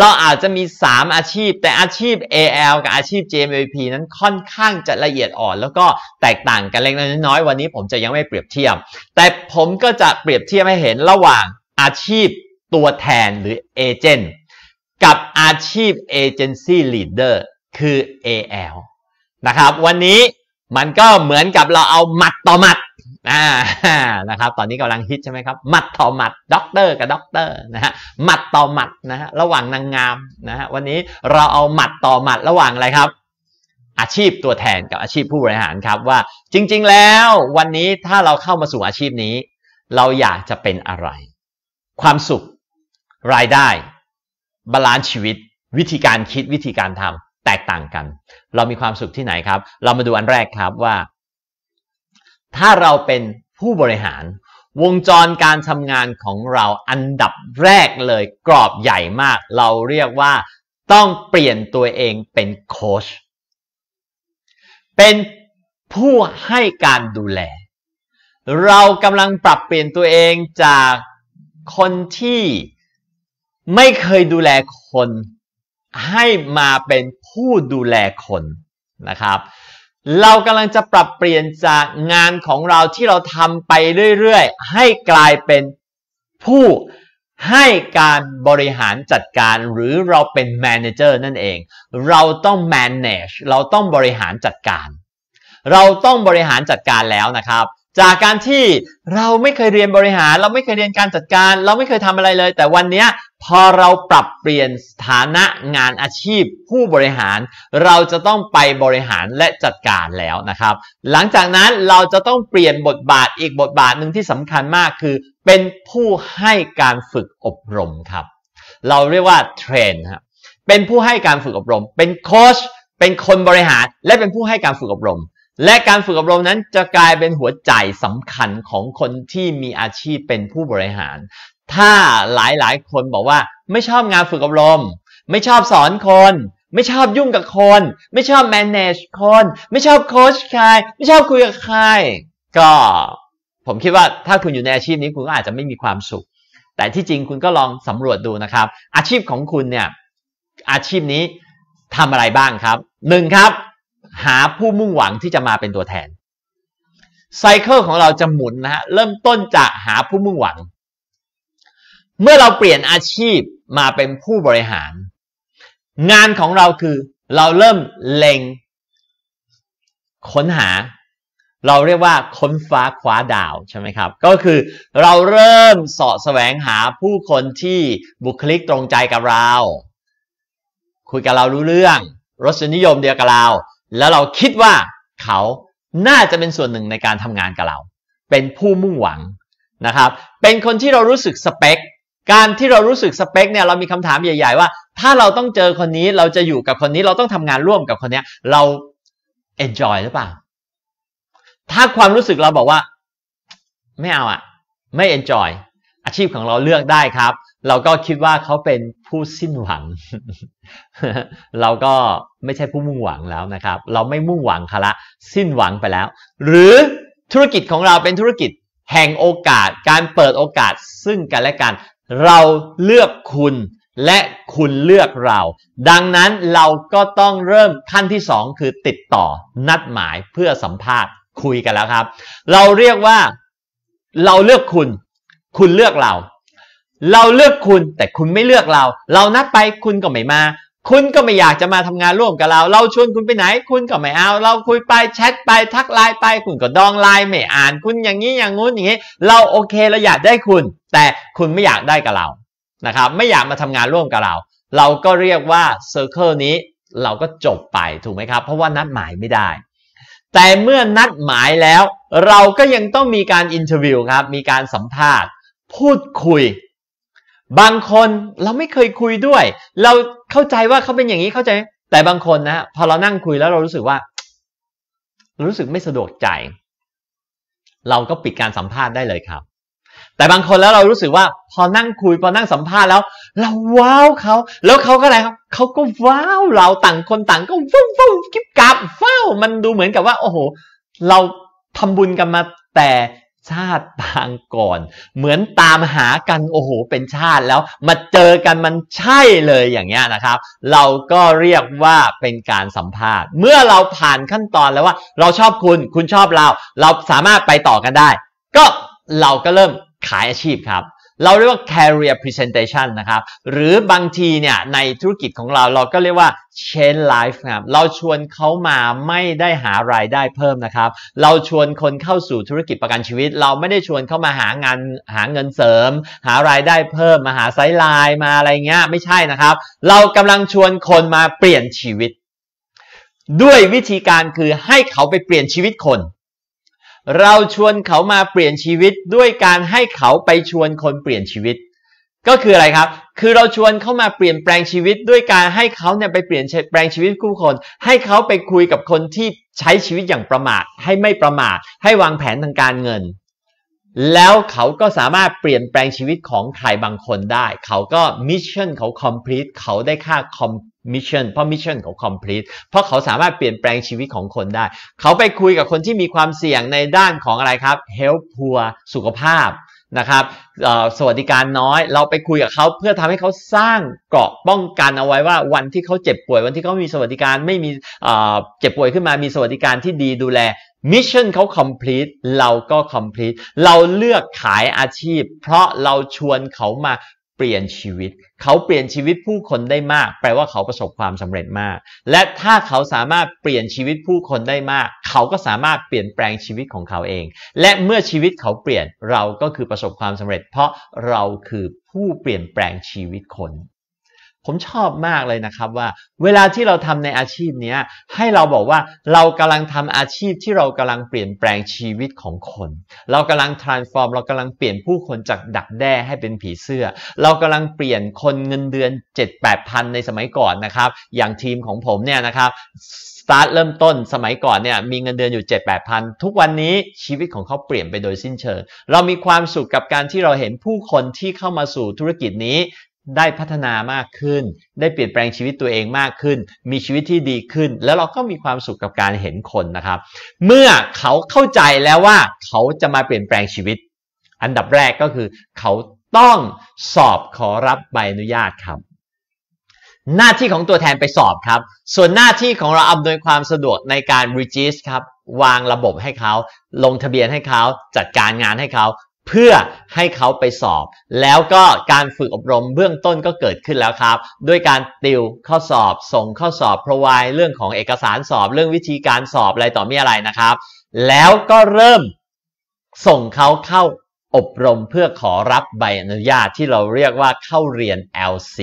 เราอาจจะมี 3 อาชีพ แต่อาชีพ AL กับอาชีพ JMVP นั้นค่อนข้างจะละเอียดอ่อน แล้วก็แตกต่างกันเล็กน้อยวันนี้ผมจะยังไม่เปรียบเทียบ แต่ผมก็จะเปรียบเทียบให้เห็นระหว่างอาชีพตัวแทนหรือเอเจนต์กับอาชีพเเอจนซี่ลีดเดอร์คือ AL นะครับวันนี้มันก็เหมือนกับเราเอาหมัดต่อหมัดอ่านะครับ ตอนนี้กำลังฮิตใช่ไหมครับ หมัดต่อหมัดด็อกเตอร์กับด็อกเตอร์นะฮะหมัดต่อหมัดนะฮะ ระหว่างนางงามนะฮะ วันนี้เราเอาหมัดต่อหมัดระหว่างอะไรครับ อาชีพตัวแทนกับอาชีพผู้บริหารครับ ว่าจริงๆแล้ววันนี้ถ้าเราเข้ามาสู่อาชีพนี้ เราอยากจะเป็นอะไร ความสุข รายได้ บาลานซ์ชีวิต วิธีการคิดวิธีการทำ แตกต่างกัน เรามีความสุขที่ไหนครับ เรามาดูอันแรกครับว่าถ้าเราเป็นผู้บริหารวงจรการทำงานของเราอันดับแรกเลยกรอบใหญ่มาก เราเรียกว่าต้องเปลี่ยนตัวเองเป็นโค้ชเป็นผู้ให้การดูแล เรากำลังปรับเปลี่ยนตัวเองจากคนที่ไม่เคยดูแลคนให้มาเป็นผู้ดูแลคนนะครับเรากำลังจะปรับเปลี่ยนจากงานของเราที่เราทำไปเรื่อยๆให้กลายเป็นผู้ให้การบริหารจัดการหรือเราเป็น แมネเจอร์นั่นเอง เราต้อง manage เราต้องบริหารจัดการ เราต้องบริหารจัดการแล้วนะครับจากการที่เราไม่เคยเรียนบริหาร เราไม่เคยเรียนการจัดการ เราไม่เคยทำอะไรเลย แต่วันนี้พอเราปรับเปลี่ยนสถานะงานอาชีพผู้บริหาร เราจะต้องไปบริหารและจัดการแล้วนะครับ หลังจากนั้นเราจะต้องเปลี่ยนบทบาทอีกบทบาทหนึ่งที่สำคัญมากคือ เป็นผู้ให้การฝึกอบรมครับ เราเรียกว่าเทรนครับเป็นผู้ให้การฝึกอบรม เป็นโค้ชเป็นคนบริหาร และเป็นผู้ให้การฝึกอบรมและการฝึกอบรมนั้นจะกลายเป็นหัวใจสำคัญของคนที่มีอาชีพเป็นผู้บริหาร ถ้าหลายๆ คนบอกว่า ไม่ชอบงานฝึกอบรม ไม่ชอบสอนคน ไม่ชอบยุ่งกับคน ไม่ชอบ manage คน ไม่ชอบโค้ชใคร ไม่ชอบคุยกับใคร ก็ ผมคิดว่าถ้าคุณอยู่ในอาชีพนี้คุณก็อาจจะไม่มีความสุข แต่ที่จริงคุณก็ลองสำรวจดูนะครับ อาชีพของคุณเนี่ยอาชีพนี้ทำอะไรบ้างครับหนึ่งครับหาผู้มุ่งหวังที่จะมาเป็นตัวแทนไซเคิลของเราจะหมุนนะฮะเริ่มต้นจากหาผู้มุ่งหวัง เมื่อเราเปลี่ยนอาชีพมาเป็นผู้บริหาร งานของเราคือเราเริ่มเล็ง ค้นหา เราเรียกว่าค้นฟ้าคว้าดาวใช่ไหมครับก็คือเราเริ่มเสาะแสวงหาผู้คนที่บุคลิกตรงใจกับเราคุยกับเรารู้เรื่องรสนิยมเดียวกับเราแล้วเราคิดว่าเขาน่าจะเป็นส่วนหนึ่งในการทำงานกับเรา เป็นผู้มุ่งหวังนะครับ เป็นคนที่เรารู้สึกสเปค การที่เรารู้สึกสเปคเนี่ยเรามีคำถามใหญ่ ๆ ว่า ถ้าเราต้องเจอคนนี้เราจะอยู่กับคนนี้เราต้องทำงานร่วมกับคนนี้ เรา enjoy หรือเปล่าถ้าความรู้สึกเราบอกว่า ไม่เอาอะไม่ enjoy อาชีพของเราเลือกได้ครับเราก็คิดว่าเขาเป็นผู้สิ้นหวัง เราก็ไม่ใช่ผู้มุ่งหวังแล้วนะครับ เราไม่มุ่งหวังคละ สิ้นหวังไปแล้ว หรือธุรกิจของเราเป็นธุรกิจ แห่งโอกาส การเปิดโอกาสซึ่งกันและกัน เราเลือกคุณและคุณเลือกเรา ดังนั้นเราก็ต้องเริ่มขั้นที่2คือติดต่อนัดหมายเพื่อสัมภาษณ์คุยกันแล้วครับ เราเรียกว่าเราเลือกคุณ คุณเลือกเราเราเลือกคุณแต่คุณไม่เลือกเรา เรานัดไปคุณก็ไม่มา คุณก็ไม่อยากจะมาทำงานร่วมกับเรา เราชวนคุณไปไหน คุณก็ไม่เอา เราคุยไปแชทไป ทักไลน์ไป คุณ ก็ดองไลน์ไม่อ่าน คุณอย่างนี้ อย่างงู้นอย่างนี้เราโอเค เราอยากได้คุณ แต่คุณไม่อยากได้กับเรา นะครับ ไม่อยากมาทำงานร่วมกับเรา เราก็เรียกว่าเซอร์เคิลนี้ เราก็จบไปถูกไหมครับ เพราะว่านัดหมายไม่ได้ แต่เมื่อนัดหมายแล้ว เราก็ยังต้องมีการอินเทอร์วิวครับมีการสัมภาษณ์พูดคุยบางคนเราไม่เคยคุยด้วย เราเข้าใจว่าเขาเป็นอย่างนี้เข้าใจ แต่บางคนนะพอเรานั่งคุยแล้วเรารู้สึกว่ารรู้สึกไม่สะดวกใจ เราก็ปิดการสัมภาษณ์ได้เลยครับ แต่บางคนแล้วเรารู้สึกว่าพอนั่งคุย พอนั่งสัมภาษณ์แล้ว เราว้าวเขา แล้วเขาก็อะไรครับเขาก็ว้าวเราต่างคนต่างก็ฟุ้งฟุ้งกิบกับว้าวมันดูเหมือนกับว่า โอ้โหเราทำบุญกันมาแต่ชาติปางก่อน เหมือนตามหากันโอ้โหเป็นชาติแล้วมาเจอกันมันใช่เลยอย่างเงี้ยนะครับ เราก็เรียกว่าเป็นการสัมภาษณ์ เมื่อเราผ่านขั้นตอนแล้วว่าเราชอบคุณคุณชอบเรา เราสามารถไปต่อกันได้ ก็เราก็เริ่มขายอาชีพครับเราเรียกว่า career presentation นะครับ หรือบางทีเนี่ยในธุรกิจของเราเราก็เรียกว่า change life ครับ เราชวนเขามาไม่ได้หารายได้เพิ่มนะครับ เราชวนคนเข้าสู่ธุรกิจประกันชีวิต เราไม่ได้ชวนเขามาหางานหาเงินเสริม หารายได้เพิ่ม มาหาไซไลน์มาอะไรเงี้ยไม่ใช่นะครับ เรากำลังชวนคนมาเปลี่ยนชีวิต ด้วยวิธีการคือให้เขาไปเปลี่ยนชีวิตคนเราชวนเขามาเปลี่ยนชีวิตด้วยการให้เขาไปชวนคนเปลี่ยนชีวิต ก็คืออะไรครับ คือเราชวนเขามาเปลี่ยนแปลงชีวิตด้วยการให้เขาเนี่ยไปเปลี่ยนแปลงชีวิตผู้คน ให้เขาไปคุยกับคนที่ใช้ชีวิตอย่างประมาทให้ไม่ประมาทให้วางแผนทางการเงินแล้วเขาก็สามารถเปลี่ยนแปลงชีวิตของใครบางคนได้ เขาก็มิชชั่นเขาคอมพลีท เขาได้ค่าคอมมิชชั่นเพราะมิชชั่นเขาคอมพลีท เพราะเขาสามารถเปลี่ยนแปลงชีวิตของคนได้ เขาไปคุยกับคนที่มีความเสี่ยงในด้านของอะไรครับ h e ล l ์พ poor สุขภาพนะครับสวัสดิการน้อยเราไปคุยกับเขาเพื่อทำให้เขาสร้างเกราะป้องกันเอาไว้ว่าวันที่เขาเจ็บป่วย วันที่เขามีสวัสดิการไม่มีเจ็บป่วยขึ้นมามีสวัสดิการที่ดีดูแลมิชชั่นเขา complete เราก็ complete เราเลือกขายอาชีพ เพราะเราชวนเขามาเปลี่ยนชีวิต เขาเปลี่ยนชีวิตผู้คนได้มาก แปลว่าเขาประสบความสำเร็จมาก และถ้าเขาสามารถเปลี่ยนชีวิตผู้คนได้มาก เขาก็สามารถเปลี่ยนแปลงชีวิตของเขาเอง และเมื่อชีวิตเขาเปลี่ยนเราก็คือประสบความสำเร็จ เพราะเราคือผู้เปลี่ยนแปลงชีวิตคนผมชอบมากเลยนะครับว่า เวลาที่เราทำในอาชีพเนี้ยให้เราบอกว่าเรากำลังทำอาชีพ ที่เรากำลังเปลี่ยนแปลงชีวิตของคน เรากำลัง transform เรากำลังเปลี่ยนผู้คนจากดักแด้ให้เป็นผีเสื้อ เรากำลังเปลี่ยนคนเงินเดือน7 8พันในสมัยก่อนนะครับ อย่างทีมของผมเนี่ยนะครับตาร์ทเริ่มต้นสมัยก่อนเนี่ยมีเงินเดือนอยู่7 8พันทุกวันนี้ชีวิตของเขาเปลี่ยนไปโดยสิ้นเชิงเรามีความสุขกับการที่เราเห็นผู้คนที่เข้ามาสู่ธุรกิจนี้ได้พัฒนามากขึ้น ได้เปลี่ยนแปลงชีวิตตัวเองมากขึ้น มีชีวิตที่ดีขึ้น แล้วเราก็มีความสุขกับการเห็นคนนะครับ เมื่อเขาเข้าใจแล้วว่าเขาจะมาเปลี่ยนแปลงชีวิต อันดับแรกก็คือ เขาต้องสอบขอรับใบอนุญาตครับ หน้าที่ของตัวแทนไปสอบครับ ส่วนหน้าที่ของเราอำนวยความสะดวกในการรีจิสครับ วางระบบให้เขา ลงทะเบียนให้เขาจัดการงานให้เขาเพื่อให้เขาไปสอบ แล้วก็การฝึกอบรมเบื้องต้นก็เกิดขึ้นแล้วครับ ด้วยการติวข้อสอบ ส่งข้อสอบพรวายเรื่องของเอกสารสอบเรื่องวิธีการสอบอะไรต่อมีอะไรนะครับแล้วก็เริ่มส่งเขาเข้าอบรมเพื่อขอรับใบอนุญาตที่เราเรียกว่าเข้าเรียน LC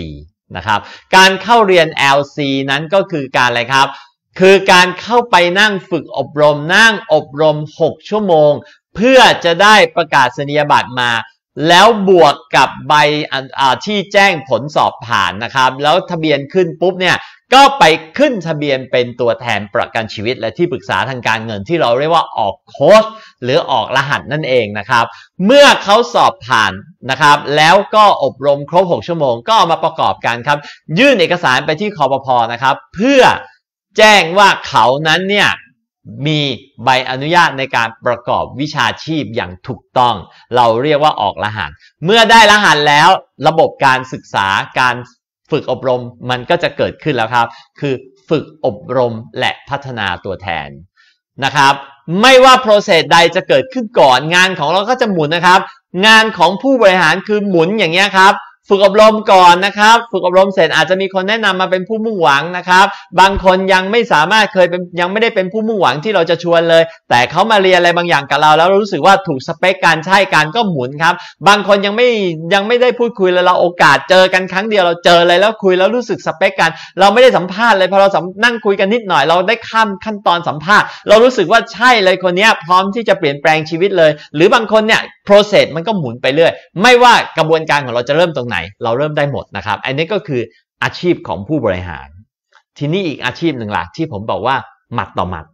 นะครับการเข้าเรียน LC นั้นก็คือการอะไรครับ คือการเข้าไปนั่งฝึกอบรมนั่งอบรม 6 ชั่วโมงเพื่อจะได้ประกาศนียบัตรมา แล้วบวกกับใบที่แจ้งผลสอบผ่านนะครับ แล้วทะเบียนขึ้นปุ๊บเนี่ยก็ไปขึ้นทะเบียนเป็นตัวแทนประกันชีวิตและที่ปรึกษาทางการเงินที่เราเรียกว่าออกโค้ชหรือออกรหัสนั่นเองนะครับ เมื่อเขาสอบผ่านนะครับ แล้วก็อบรมครบ 6 ชั่วโมง ก็ามาประกอบกันครับ ยื่นเอกสารไปที่คอปพอนะครับ เพื่อแจ้งว่าเขานั้นเนี่ยมีใบอนุญาตในการประกอบวิชาชีพอย่างถูกต้อง เราเรียกว่าออกรหัสเมื่อได้รหัสแล้ว ระบบการศึกษาการฝึกอบรมมันก็จะเกิดขึ้นแล้วครับ คือฝึกอบรมและพัฒนาตัวแทนนะครับ ไม่ว่าโปรเซสใดจะเกิดขึ้นก่อน งานของเราก็จะหมุนนะครับ งานของผู้บริหารคือหมุนอย่างเงี้ยครับฝึกอบรมก่อนนะครับฝึกอบรมเสร็จอาจจะมีคนแนะนำมาเป็นผู้มุ่งหวังนะครับบางคนยังไม่สามารถเคยเป็นยังไม่ได้เป็นผู้มุ่งหวังที่เราจะชวนเลย แต่เขามาเรียนอะไรบางอย่างกับเรา แล้วรู้สึกว่าถูกสเปคการใช่การก็หมุนครับบางคนยังไม่ยังไม่ได้พูดคุยเลยเราโอกาสเจอกันครั้งเดียวเราเจอเลยแล้วคุยแล้วรู้สึกสเปคกัน เราไม่ได้สัมภาษณ์เลยพอเราสนั่งคุยกันนิดหน่อย เราได้ข้ามขั้นตอนสัมภาษณ์เรารู้สึกว่าใช่เลยคนนี้พร้อมที่จะเปลี่ยนแปลงชีวิตเลย หรือบางคนเนี่ยโปรเซสมันก็หมุนไปเรื่อย ไม่ว่ากระบวนการของเราจะเริ่มตรงไหนเราเริ่มได้หมดนะครับ อันนี้ก็คืออาชีพของผู้บริหาร ทีนี้อีกอาชีพหนึ่งหลักที่ผมบอกว่าหมัดต่อหมัด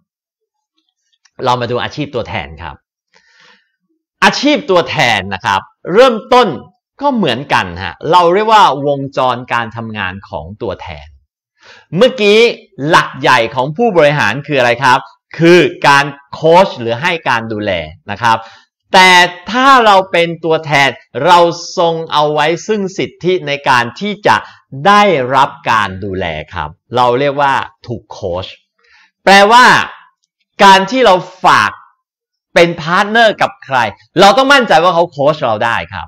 เรามาดูอาชีพตัวแทนครับ อาชีพตัวแทนนะครับ เริ่มต้นก็เหมือนกันฮะ เราเรียกว่าวงจรการทำงานของตัวแทน เมื่อกี้หลักใหญ่ของผู้บริหารคืออะไรครับ คือการโค้ชหรือให้การดูแลนะครับแต่ถ้าเราเป็นตัวแทนเราทรงเอาไว้ซึ่งสิทธิในการที่จะได้รับการดูแลครับ เราเรียกว่าถูกโคชแปลว่าการที่เราฝากเป็นพาร์ทเนอร์กับใคร เราต้องมั่นใจว่าเขาโค้ชเราได้ครับ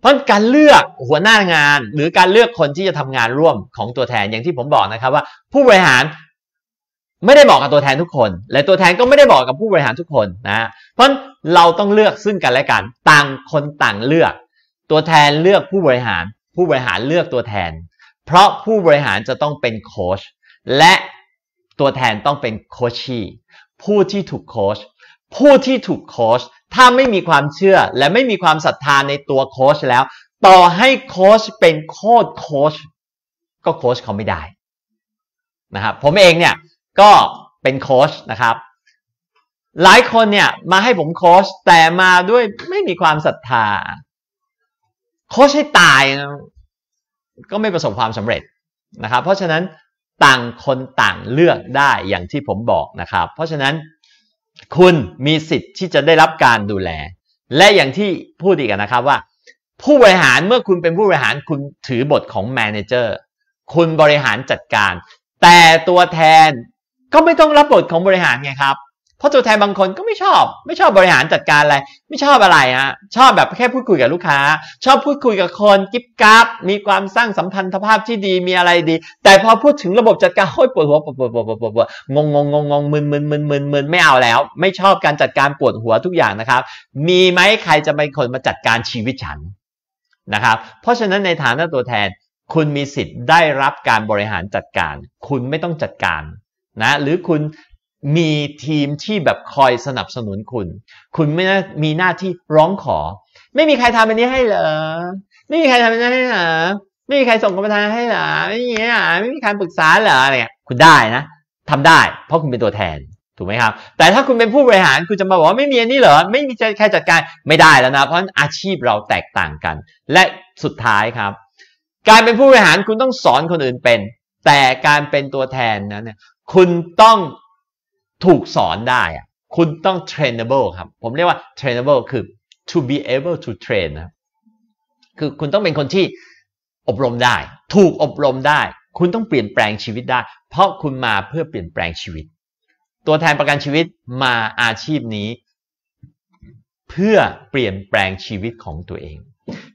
เพราะการเลือกหัวหน้างานหรือการเลือกคนที่จะทำงานร่วมของตัวแทนอย่างที่ผมบอกนะครับว่า ผู้บริหารไม่ได้เหมาะกับตัวแทนทุกคน และตัวแทนก็ไม่ได้เหมาะกับผู้บริหารทุกคนนะเพราะเราต้องเลือกซึ่งกันและกันต่างคนต่างเลือกตัวแทนเลือกผู้บริหาร ผู้บริหารเลือกตัวแทน เพราะผู้บริหารจะต้องเป็นโค้ชและตัวแทนต้องเป็นโคชีผู้ที่ถูกโค้ชผู้ที่ถูกโค้ชถ้าไม่มีความเชื่อและไม่มีความศรัทธาในตัวโค้ชแล้วต่อให้โค้ชเป็นโคตรโค้ชก็โค้ชเขาไม่ได้นะครับผมเองเนี่ยก็เป็นโค้ชนะครับ หลายคนเนี่ยมาให้ผมโค้ชแต่มาด้วยไม่มีความศรัทธาโค้ชให้ตาย ก็ไม่ประสบความสำเร็จนะครับ เพราะฉะนั้นต่างคนต่างเลือกได้อย่างที่ผมบอกนะครับ เพราะฉะนั้น คุณมีสิทธิ์ที่จะได้รับการดูแล และอย่างที่พูดอีกนะครับว่า ผู้บริหารเมื่อคุณเป็นผู้บริหาร คุณถือบทของแมเนเจอร์คุณบริหารจัดการ แต่ตัวแทนก็ไม่ต้องรับบทของบริหารไงครับ เพราะตัวแทนบางคนก็ไม่ชอบ ไม่ชอบบริหารจัดการอะไร ไม่ชอบอะไรฮะชอบแบบแค่พูดคุยกับลูกค้า ชอบพูดคุยกับคนกิ๊บกับมีความสร้างสัมพันธภาพที่ดี มีอะไรดี แต่พอพูดถึงระบบจัดการโอ้ยปวดหัว ปวดปวดปวดปวดปวดปวดงงงงงงงมึนมึนมึนมึนมึนไม่เอาแล้ว ไม่ชอบการจัดการปวดหัวทุกอย่างนะครับ มีไหมใครจะเป็นคนมาจัดการชีวิตฉันนะครับ เพราะฉะนั้นในฐานะตัวแทนคุณมีสิทธิ์ได้รับการบริหารจัดการ คุณไม่ต้องจัดการนะหรือคุณมีทีมที่แบบคอยสนับสนุนคุณ คุณไม่มีหน้าที่ร้องขอ ไม่มีใครทำอันนี้ให้เหรอ ไม่มีใครทำอันนี้ให้เหรอ ไม่มีใครส่งกรรมการให้เหรอไม่มีอ่ะไม่มีใครปรึกษาเหรอเนี่ยคุณได้นะทำได้ เพราะคุณเป็นตัวแทนถูกไหมครับ แต่ถ้าคุณเป็นผู้บริหารคุณจะมาบอกว่าไม่มีอันนี้เหรอไม่มีใครจัดการไม่ได้แล้วนะ เพราะอาชีพเราแตกต่างกัน และสุดท้ายครับ การเป็นผู้บริหารคุณต้องสอนคนอื่นเป็น แต่การเป็นตัวแทนนั้นเนี่ยคุณต้องถูกสอนได้อะคุณต้อง trainable ครับ ผมเรียกว่า trainable คือ to be able to train นะ คือคุณต้องเป็นคนที่อบรมได้ ถูกอบรมได้ คุณต้องเปลี่ยนแปลงชีวิตได้ เพราะคุณมาเพื่อเปลี่ยนแปลงชีวิต ตัวแทนประกันชีวิตมาอาชีพนี้เพื่อเปลี่ยนแปลงชีวิตของตัวเอง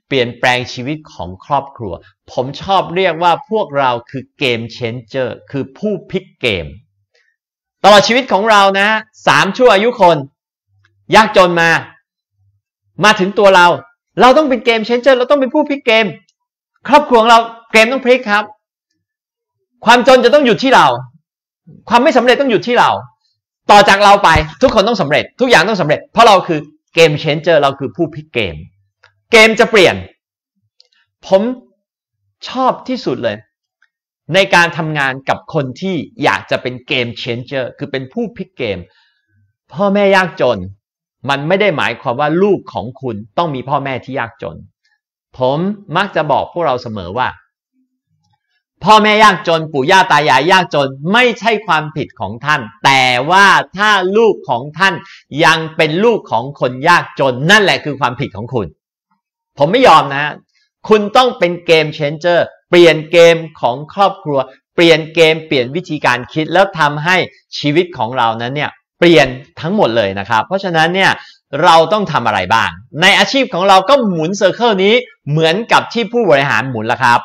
เปลี่ยนแปลงชีวิตของครอบครัว ผมชอบเรียกว่าพวกเราคือเกมเชนเจอร์คือผู้พลิกเกม ตลอดชีวิตของเรานะสามชั่วอายุคนยากจนมา มาถึงตัวเรา เราต้องเป็นเกมเชนเจอร์เราต้องเป็นผู้พลิกเกมครอบครัวของเราเกมต้องพลิกครับ ความจนจะต้องหยุดที่เรา ความไม่สำเร็จต้องหยุดที่เรา ต่อจากเราไปทุกคนต้องสำเร็จ ทุกอย่างต้องสำเร็จ เพราะเราคือเกมเชนเจอร์เราคือผู้พลิกเกมเกมจะเปลี่ยน ผมชอบที่สุดเลย ในการทำงานกับคนที่อยากจะเป็นเกมเชนเจอร์คือเป็นผู้พลิกเกม พ่อแม่ยากจน มันไม่ได้หมายความว่าลูกของคุณต้องมีพ่อแม่ที่ยากจน ผมมักจะบอกพวกเราเสมอว่า พ่อแม่ยากจนปู่ย่าตายายยากจนไม่ใช่ความผิดของท่าน แต่ว่าถ้าลูกของท่านยังเป็นลูกของคนยากจน นั่นแหละคือความผิดของคุณผมไม่ยอมนะ คุณต้องเป็นเกมเชนเจอร์ เปลี่ยนเกมของครอบครัว เปลี่ยนเกม เปลี่ยนวิธีการคิดแล้วทำให้ชีวิตของเรานั้นเนี่ยเปลี่ยนทั้งหมดเลยนะครับ เพราะฉะนั้นเนี่ยเราต้องทำอะไรบ้าง ในอาชีพของเราก็หมุนเซอร์เคิลนี้เหมือนกับที่ผู้บริหารหมุนละครับ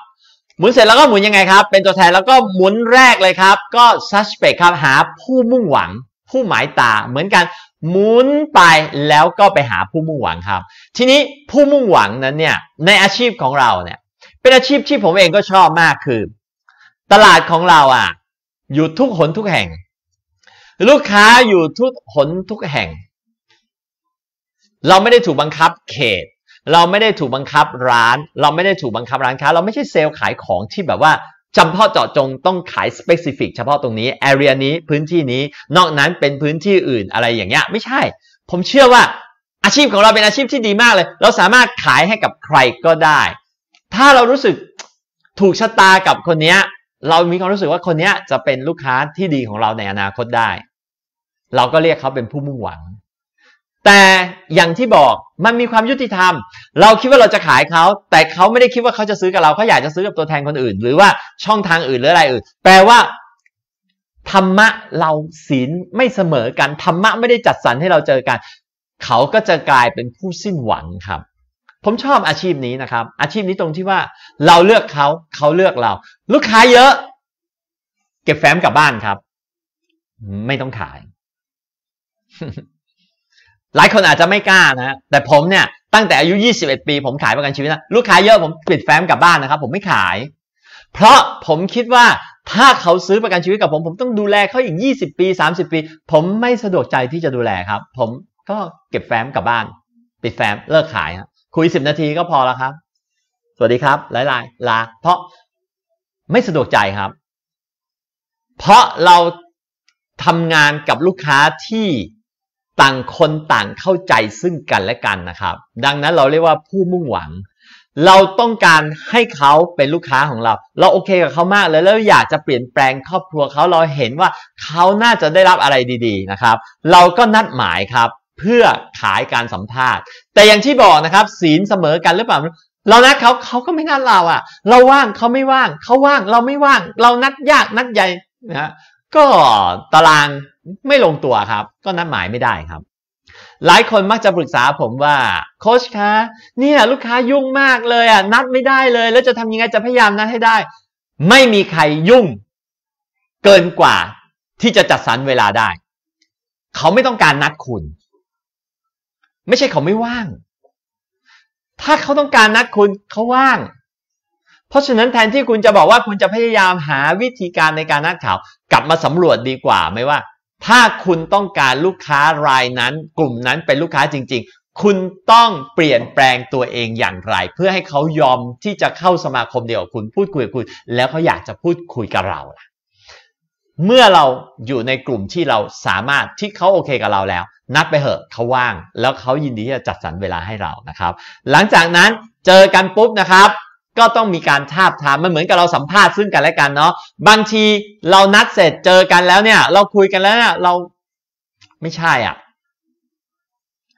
หมุนเสร็จแล้วก็หมุนยังไงครับ เป็นตัวแทนแล้วก็หมุนแรกเลยครับ ก็ suspect ครับหาผู้มุ่งหวัง ผู้หมายตาเหมือนกันหมุนไปแล้วก็ไปหาผู้มุ่งหวังครับ ทีนี้ผู้มุ่งหวังนั้นเนี่ยในอาชีพของเราเนี่ยเป็นอาชีพที่ผมเองก็ชอบมากคือ ตลาดของเราอ่ะอยู่ทุกหนทุกแห่ง ลูกค้าอยู่ทุกหนทุกแห่ง เราไม่ได้ถูกบังคับเขต เราไม่ได้ถูกบังคับร้าน เราไม่ได้ถูกบังคับร้านค้าเราไม่ใช่เซลล์ขายของที่แบบว่าจำเพาะเจาะจงต้องขายสเปซิฟิก เฉพาะตรงนี้ area นี้พื้นที่นี้นอกนั้นเป็นพื้นที่อื่นอะไรอย่างเงี้ยไม่ใช่ ผมเชื่อว่าอาชีพของเราเป็นอาชีพที่ดีมากเลย เราสามารถขายให้กับใครก็ได้ ถ้าเรารู้สึกถูกชะตากับคนนี้เรามีความรู้สึกว่าคนนี้จะเป็นลูกค้าที่ดีของเราในอนาคตได้ เราก็เรียกเขาเป็นผู้มุ่งหวังแต่อย่างที่บอกมันมีความยุติธรรม เราคิดว่าเราจะขายเขาแต่เขาไม่ได้คิดว่าเขาจะซื้อกับเราเขาอยากจะซื้อกับตัวแทนคนอื่น หรือว่าช่องทางอื่นหรืออะไรอื่น แปลว่าธรรมะเราศีลไม่เสมอกัน ธรรมะไม่ได้จัดสรรให้เราเจอกันเขาก็จะกลายเป็นผู้สิ้นหวังครับ ผมชอบอาชีพนี้นะครับ อาชีพนี้ตรงที่ว่า เราเลือกเขาเขาเลือกเรา ลูกค้าเยอะ เก็บแฟ้มกลับบ้านครับ ไม่ต้องขายหลายคนอาจจะไม่กล้านะแต่ผมเนี่ยตั้งแต่อายุ 21 ปีผมขายประกันชีวิตนะ ลูกค้าเยอะผมปิดแฟ้มกลับบ้านนะครับผมไม่ขาย เพราะผมคิดว่า ถ้าเขาซื้อประกันชีวิตกับ ผมผมต้องดูแลเขาอีก 20 ปี 30 ปี ผมไม่สะดวกใจที่จะดูแลครับ ผมก็เก็บแฟ้มกลับบ้าน ปิดแฟ้มเลิกขายครับคุย10นาทีก็พอแล้วครับสวัสดีครับ หลายลาเพราะไม่สะดวกใจครับ เพราะเราทำงานกับลูกค้าที่ต่างคนต่างเข้าใจซึ่งกันและกันนะครับ ดังนั้นเราเรียกว่าผู้มุ่งหวัง เราต้องการให้เขาเป็นลูกค้าของเรา เราโอเคกับเขามากเลยแล้วอยากจะเปลี่ยนแปลงครอบครัวเขาเราเห็นว่าเขาน่าจะได้รับอะไรดีๆนะครับ เราก็นัดหมายครับ เพื่อขายการสัมภาษณ์แต่อย่างที่บอกนะครับ ศีลเสมอกันหรือเปล่าเรานัดเขาเขาก็ไม่นัดเราอะ่ะ เราว่างเขาไม่ว่างเขาว่าง เราไม่ว่าง เรานัดยากนัดใหญ่นะก็ตารางไม่ลงตัวครับ ก็นัดหมายไม่ได้ครับ หลายคนมักจะปรึกษาผมว่า โค้ชคะเนี่ยลูกค้ายุ่งมากเลยอ่ะนัดไม่ได้เลย แล้วจะทำยังไงจะพยายามนัดให้ได้ ไม่มีใครยุ่ง เกินกว่าที่จะจัดสรรเวลาได้ เขาไม่ต้องการนัดคุณ ไม่ใช่เขาไม่ว่าง ถ้าเขาต้องการนัดคุณเขาว่างเพราะฉะนั้นแทนที่คุณจะบอกว่าคุณจะพยายามหาวิธีการในการนักข่าวกลับมาสำรวจดีกว่าไหมว่า ถ้าคุณต้องการลูกค้ารายนั้น กลุ่มนั้นเป็นลูกค้าจริงๆ คุณต้องเปลี่ยนแปลงตัวเองอย่างไร เพื่อให้เขายอมที่จะเข้าสมาคมเดียวกับคุณพูดคุยกับคุณแล้วเขาอยากจะพูดคุยกับเราล่ะเมื่อเราอยู่ในกลุ่มที่เราสามารถที่เขาโอเคกับเราแล้ว นัดไปเหอะเขาว่าง แล้วเขายินดีที่จะจัดสรรเวลาให้เรานะครับ หลังจากนั้นเจอกันปุ๊บนะครับก็ต้องมีการทาบทามมันเหมือนกับเราสัมภาษณ์ซึ่งกันและกันเนาะบางทีเรานัดเสร็จเจอกันแล้วเนี่ย เราคุยกันแล้วเนี่ยเราไม่ใช่ อ่ะ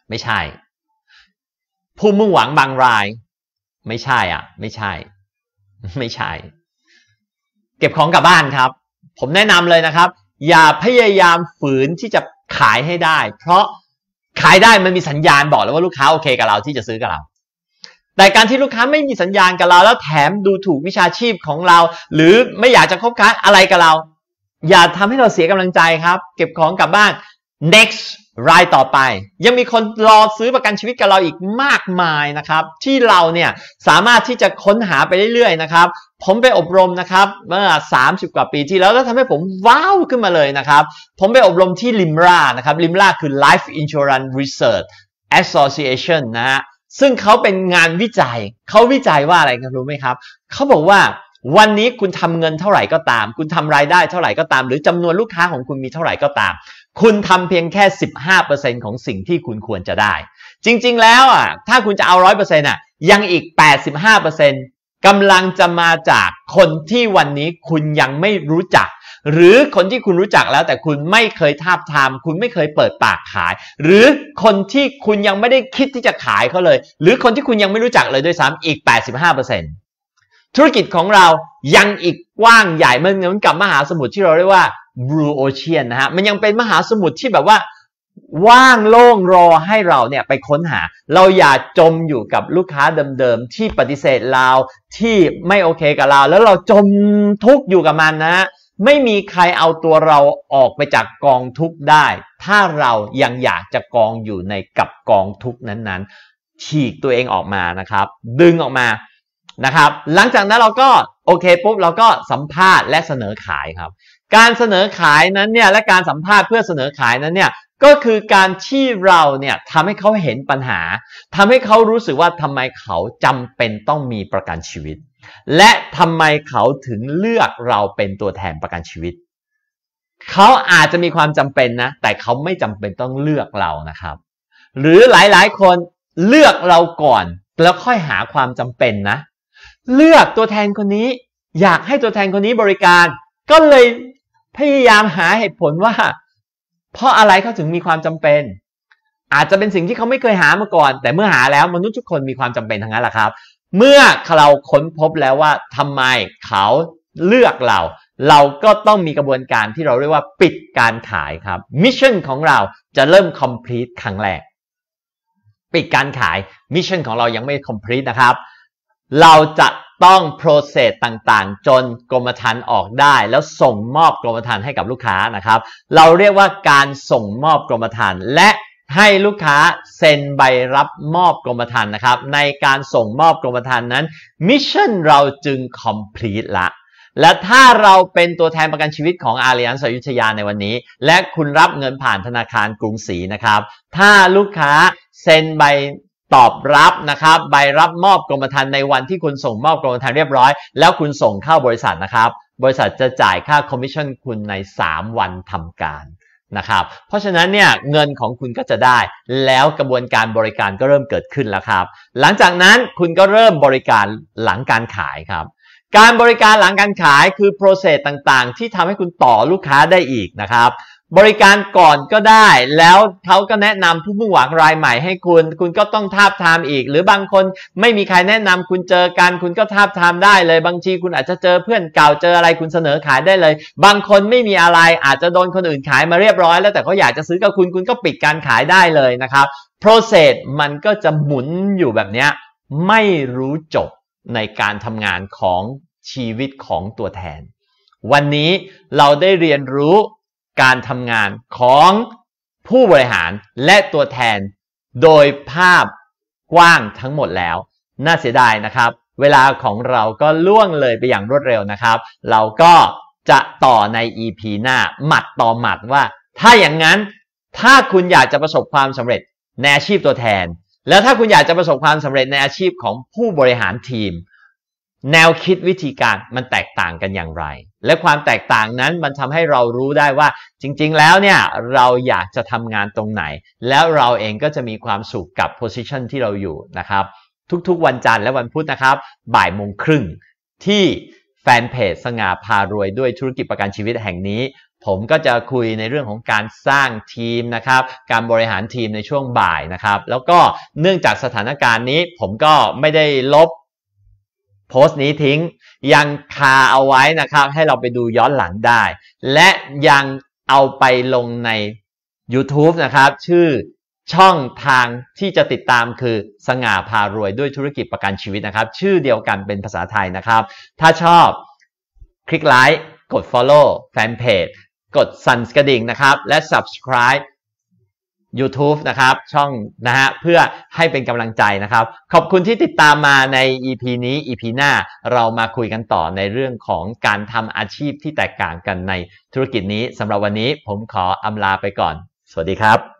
ไม่ใช่ ผู้มุ่งหวังบางราย ไม่ใช่ อ่ะ ไม่ใช่ ไม่ใช่ เก็บของกลับบ้านครับ ผมแนะนำเลยนะครับ อย่าพยายามฝืนที่จะขายให้ได้ เพราะขายได้มันมีสัญญาณบอกแล้วว่าลูกค้าโอเคกับเราที่จะซื้อกับเราแต่การที่ลูกค้าไม่มีสัญญาณกับเรา แล้วแถมดูถูกวิชาชีพของเรา หรือไม่อยากจะคบค้าอะไรกับเรา อย่าทำให้เราเสียกำลังใจครับ เก็บของกลับบ้าน next รายต่อไป ยังมีคนรอซื้อประกันชีวิตกับเราอีกมากมายนะครับ ที่เราเนี่ยสามารถที่จะค้นหาไปเรื่อยๆนะครับ ผมไปอบรมนะครับเมื่อ 30 กว่าปีที่แล้ว แล้วทำให้ผมว้าวขึ้นมาเลยนะครับ ผมไปอบรมที่ลิมรานะครับลิมราคือ Life Insurance Research Association นะฮะซึ่งเขาเป็นงานวิจัย เขาวิจัยว่าอะไรกันรู้ไหมครับเขาบอกว่าวันนี้คุณทำเงินเท่าไหร่ก็ตาม คุณทำรายได้เท่าไหร่ก็ตาม หรือ จำนวนลูกค้าของคุณมีเท่าไหร่ก็ตาม คุณทำเพียงแค่สิบห้าเเปอร์ซ็นของสิ่งที่คุณควรจะได้ จริง ๆแล้วอ่ะถ้าคุณจะเอาร้อยเปอร์์เซ็นต่ะยังอีกแปดสิบห้าเเปอร์์ซ็นตกำลังจะมาจากคนที่วันนี้คุณยังไม่รู้จักหรือคนที่คุณรู้จักแล้วแต่คุณไม่เคยทาบทามคุณไม่เคยเปิดปากขาย หรือคนที่คุณยังไม่ได้คิดที่จะขายเขาเลย หรือคนที่คุณยังไม่รู้จักเลยด้วยซ้ำอีก 85%ธุรกิจของเรายังอีกกว้างใหญ่มเหมือนกับมหาสมุทรที่เราเรียกว่า blue ocean นะฮะมันยังเป็นมหาสมุทรที่แบบว่าว่างโล่งรอให้เราเนี่ยไปค้นหา เราอย่าจมอยู่กับลูกค้าเดิมๆ ที่ปฏิเสธเราที่ไม่โอเคกับเรา แล้วเราจมทุกข์อยู่กับมันนะไม่มีใครเอาตัวเราออกไปจากกองทุกข์ได้ ถ้าเรายังอยากจะกองอยู่ในกับกองทุกข์นั้นๆ ฉีกตัวเองออกมานะครับ ดึงออกมา นะครับ หลังจากนั้นเราก็โอเคปุ๊บเราก็สัมภาษณ์และเสนอขายครับ การเสนอขายนั้นเนี่ยและการสัมภาษณ์เพื่อเสนอขายนั้นเนี่ย ก็คือการที่เราเนี่ยทำให้เขาเห็นปัญหาทำให้เขารู้สึกว่าทำไมเขาจำเป็นต้องมีประกันชีวิตและทำไมเขาถึงเลือกเราเป็นตัวแทนประกันชีวิต เขาอาจจะมีความจำเป็นนะ แต่เขาไม่จำเป็นต้องเลือกเรานะครับ หรือหลายๆ คนเลือกเราก่อนแล้วค่อยหาความจำเป็นนะ เลือกตัวแทนคนนี้ อยากให้ตัวแทนคนนี้บริการ ก็เลยพยายามหาเหตุผลว่า เพราะอะไรเขาถึงมีความจำเป็น อาจจะเป็นสิ่งที่เขาไม่เคยหามาก่อน แต่เมื่อหาแล้วมนุษย์ทุกคนมีความจำเป็นทางนั้นแหละครับเมื่อเราค้นพบแล้วว่าทำไมเขาเลือกเรา เราก็ต้องมีกระบวนการที่เราเรียกว่าปิดการขายครับ มิชชั่นของเราจะเริ่ม complete ครั้งแรก ปิดการขาย มิชชั่นของเรายังไม่ complete นะครับ เราจะต้องโปรเซสต่างๆ จนกรมธรรม์ออกได้ แล้วส่งมอบกรมธรรม์ให้กับลูกค้านะครับ เราเรียกว่าการส่งมอบกรมธรรม์และให้ลูกค้าเซ็นใบรับมอบกรมธรรม์นะครับ ในการส่งมอบ กรมธรรม์นั้น มิชชั่นเราจึง complete ละ และถ้าเราเป็นตัวแทนประกันชีวิตของอาเลียนสยุทยาในวันนี้ และคุณรับเงินผ่านธนาคารกรุงศรีนะครับ ถ้าลูกค้าเซ็นใบตอบรับนะครับ ใบรับมอบกรมธรรม์ในวันที่คุณส่งมอบกรมธรรม์เรียบร้อย แล้วคุณส่งเข้าบริษัทนะครับบริษัทจะจ่ายค่าคอมมิชชั่นคุณใน 3 วันทำการนะครับ เพราะฉะนั้นเนี่ยเงินของคุณก็จะได้ แล้วกระบวนการบริการก็เริ่มเกิดขึ้นแล้วครับ หลังจากนั้นคุณก็เริ่มบริการหลังการขายครับ การบริการหลังการขายคือ โปรเซสต่างๆ ที่ทำให้คุณต่อลูกค้าได้อีกนะครับบริการก่อนก็ได้ แล้วเขาก็แนะนำผู้มุ่งหวังรายใหม่ให้คุณ คุณก็ต้องทาบทามอีก หรือบางคนไม่มีใครแนะนำคุณเจอกัน คุณก็ทาบทามได้เลย บางทีคุณอาจจะเจอเพื่อนเก่าเจออะไรคุณเสนอขายได้เลย บางคนไม่มีอะไรอาจจะโดนคนอื่นขายมาเรียบร้อยแล้วแต่เขาอยากจะซื้อกับคุณ คุณก็ปิดการขายได้เลยนะครับ process มันก็จะหมุนอยู่แบบนี้ไม่รู้จบในการทำงานของชีวิตของตัวแทน วันนี้เราได้เรียนรู้การทำงานของผู้บริหารและตัวแทนโดยภาพกว้างทั้งหมดแล้ว น่าเสียดายนะครับ เวลาของเราก็ล่วงเลยไปอย่างรวดเร็วนะครับ เราก็จะต่อใน EP หน้าหมัดต่อหมัดว่า ถ้าอย่างนั้นถ้าคุณอยากจะประสบความสำเร็จ ในอาชีพตัวแทน แล้วถ้าคุณอยากจะประสบความสำเร็จในอาชีพของผู้บริหารทีม แนวคิดวิธีการมันแตกต่างกันอย่างไรและความแตกต่างนั้นมันทำให้เรารู้ได้ว่า จริงๆ แล้วเนี่ยเราอยากจะทำงานตรงไหน แล้วเราเองก็จะมีความสุขกับ position ที่เราอยู่นะครับ ทุก ๆ วันจันทร์และวันพุธนะครับบ่ายโมงครึ่ง ที่แฟนเพจสง่าพารวยด้วยธุรกิจประกันชีวิตแห่งนี้ ผมก็จะคุยในเรื่องของการสร้างทีมนะครับการบริหารทีมในช่วงบ่ายนะครับแล้วก็เนื่องจากสถานการณ์นี้ ผมก็ไม่ได้ลบโพสต์นี้ทิ้งยังคาเอาไว้นะครับให้เราไปดูย้อนหลังได้ และยังเอาไปลงใน YouTube นะครับ ชื่อช่องทางที่จะติดตามคือสง่าพารวยด้วยธุรกิจประกันชีวิตนะครับ ชื่อเดียวกันเป็นภาษาไทยนะครับ ถ้าชอบคลิกไลค์ กด Follow แฟนเพจกดสั่นกระดิ่งนะครับ และ subscribe YouTube นะครับ ช่องนะฮะเพื่อให้เป็นกำลังใจนะครับ ขอบคุณที่ติดตามมาใน EP นี้ EP หน้าเรามาคุยกันต่อในเรื่องของการทำอาชีพที่แตกต่างกันในธุรกิจนี้สำหรับวันนี้ผมขออำลาไปก่อน สวัสดีครับ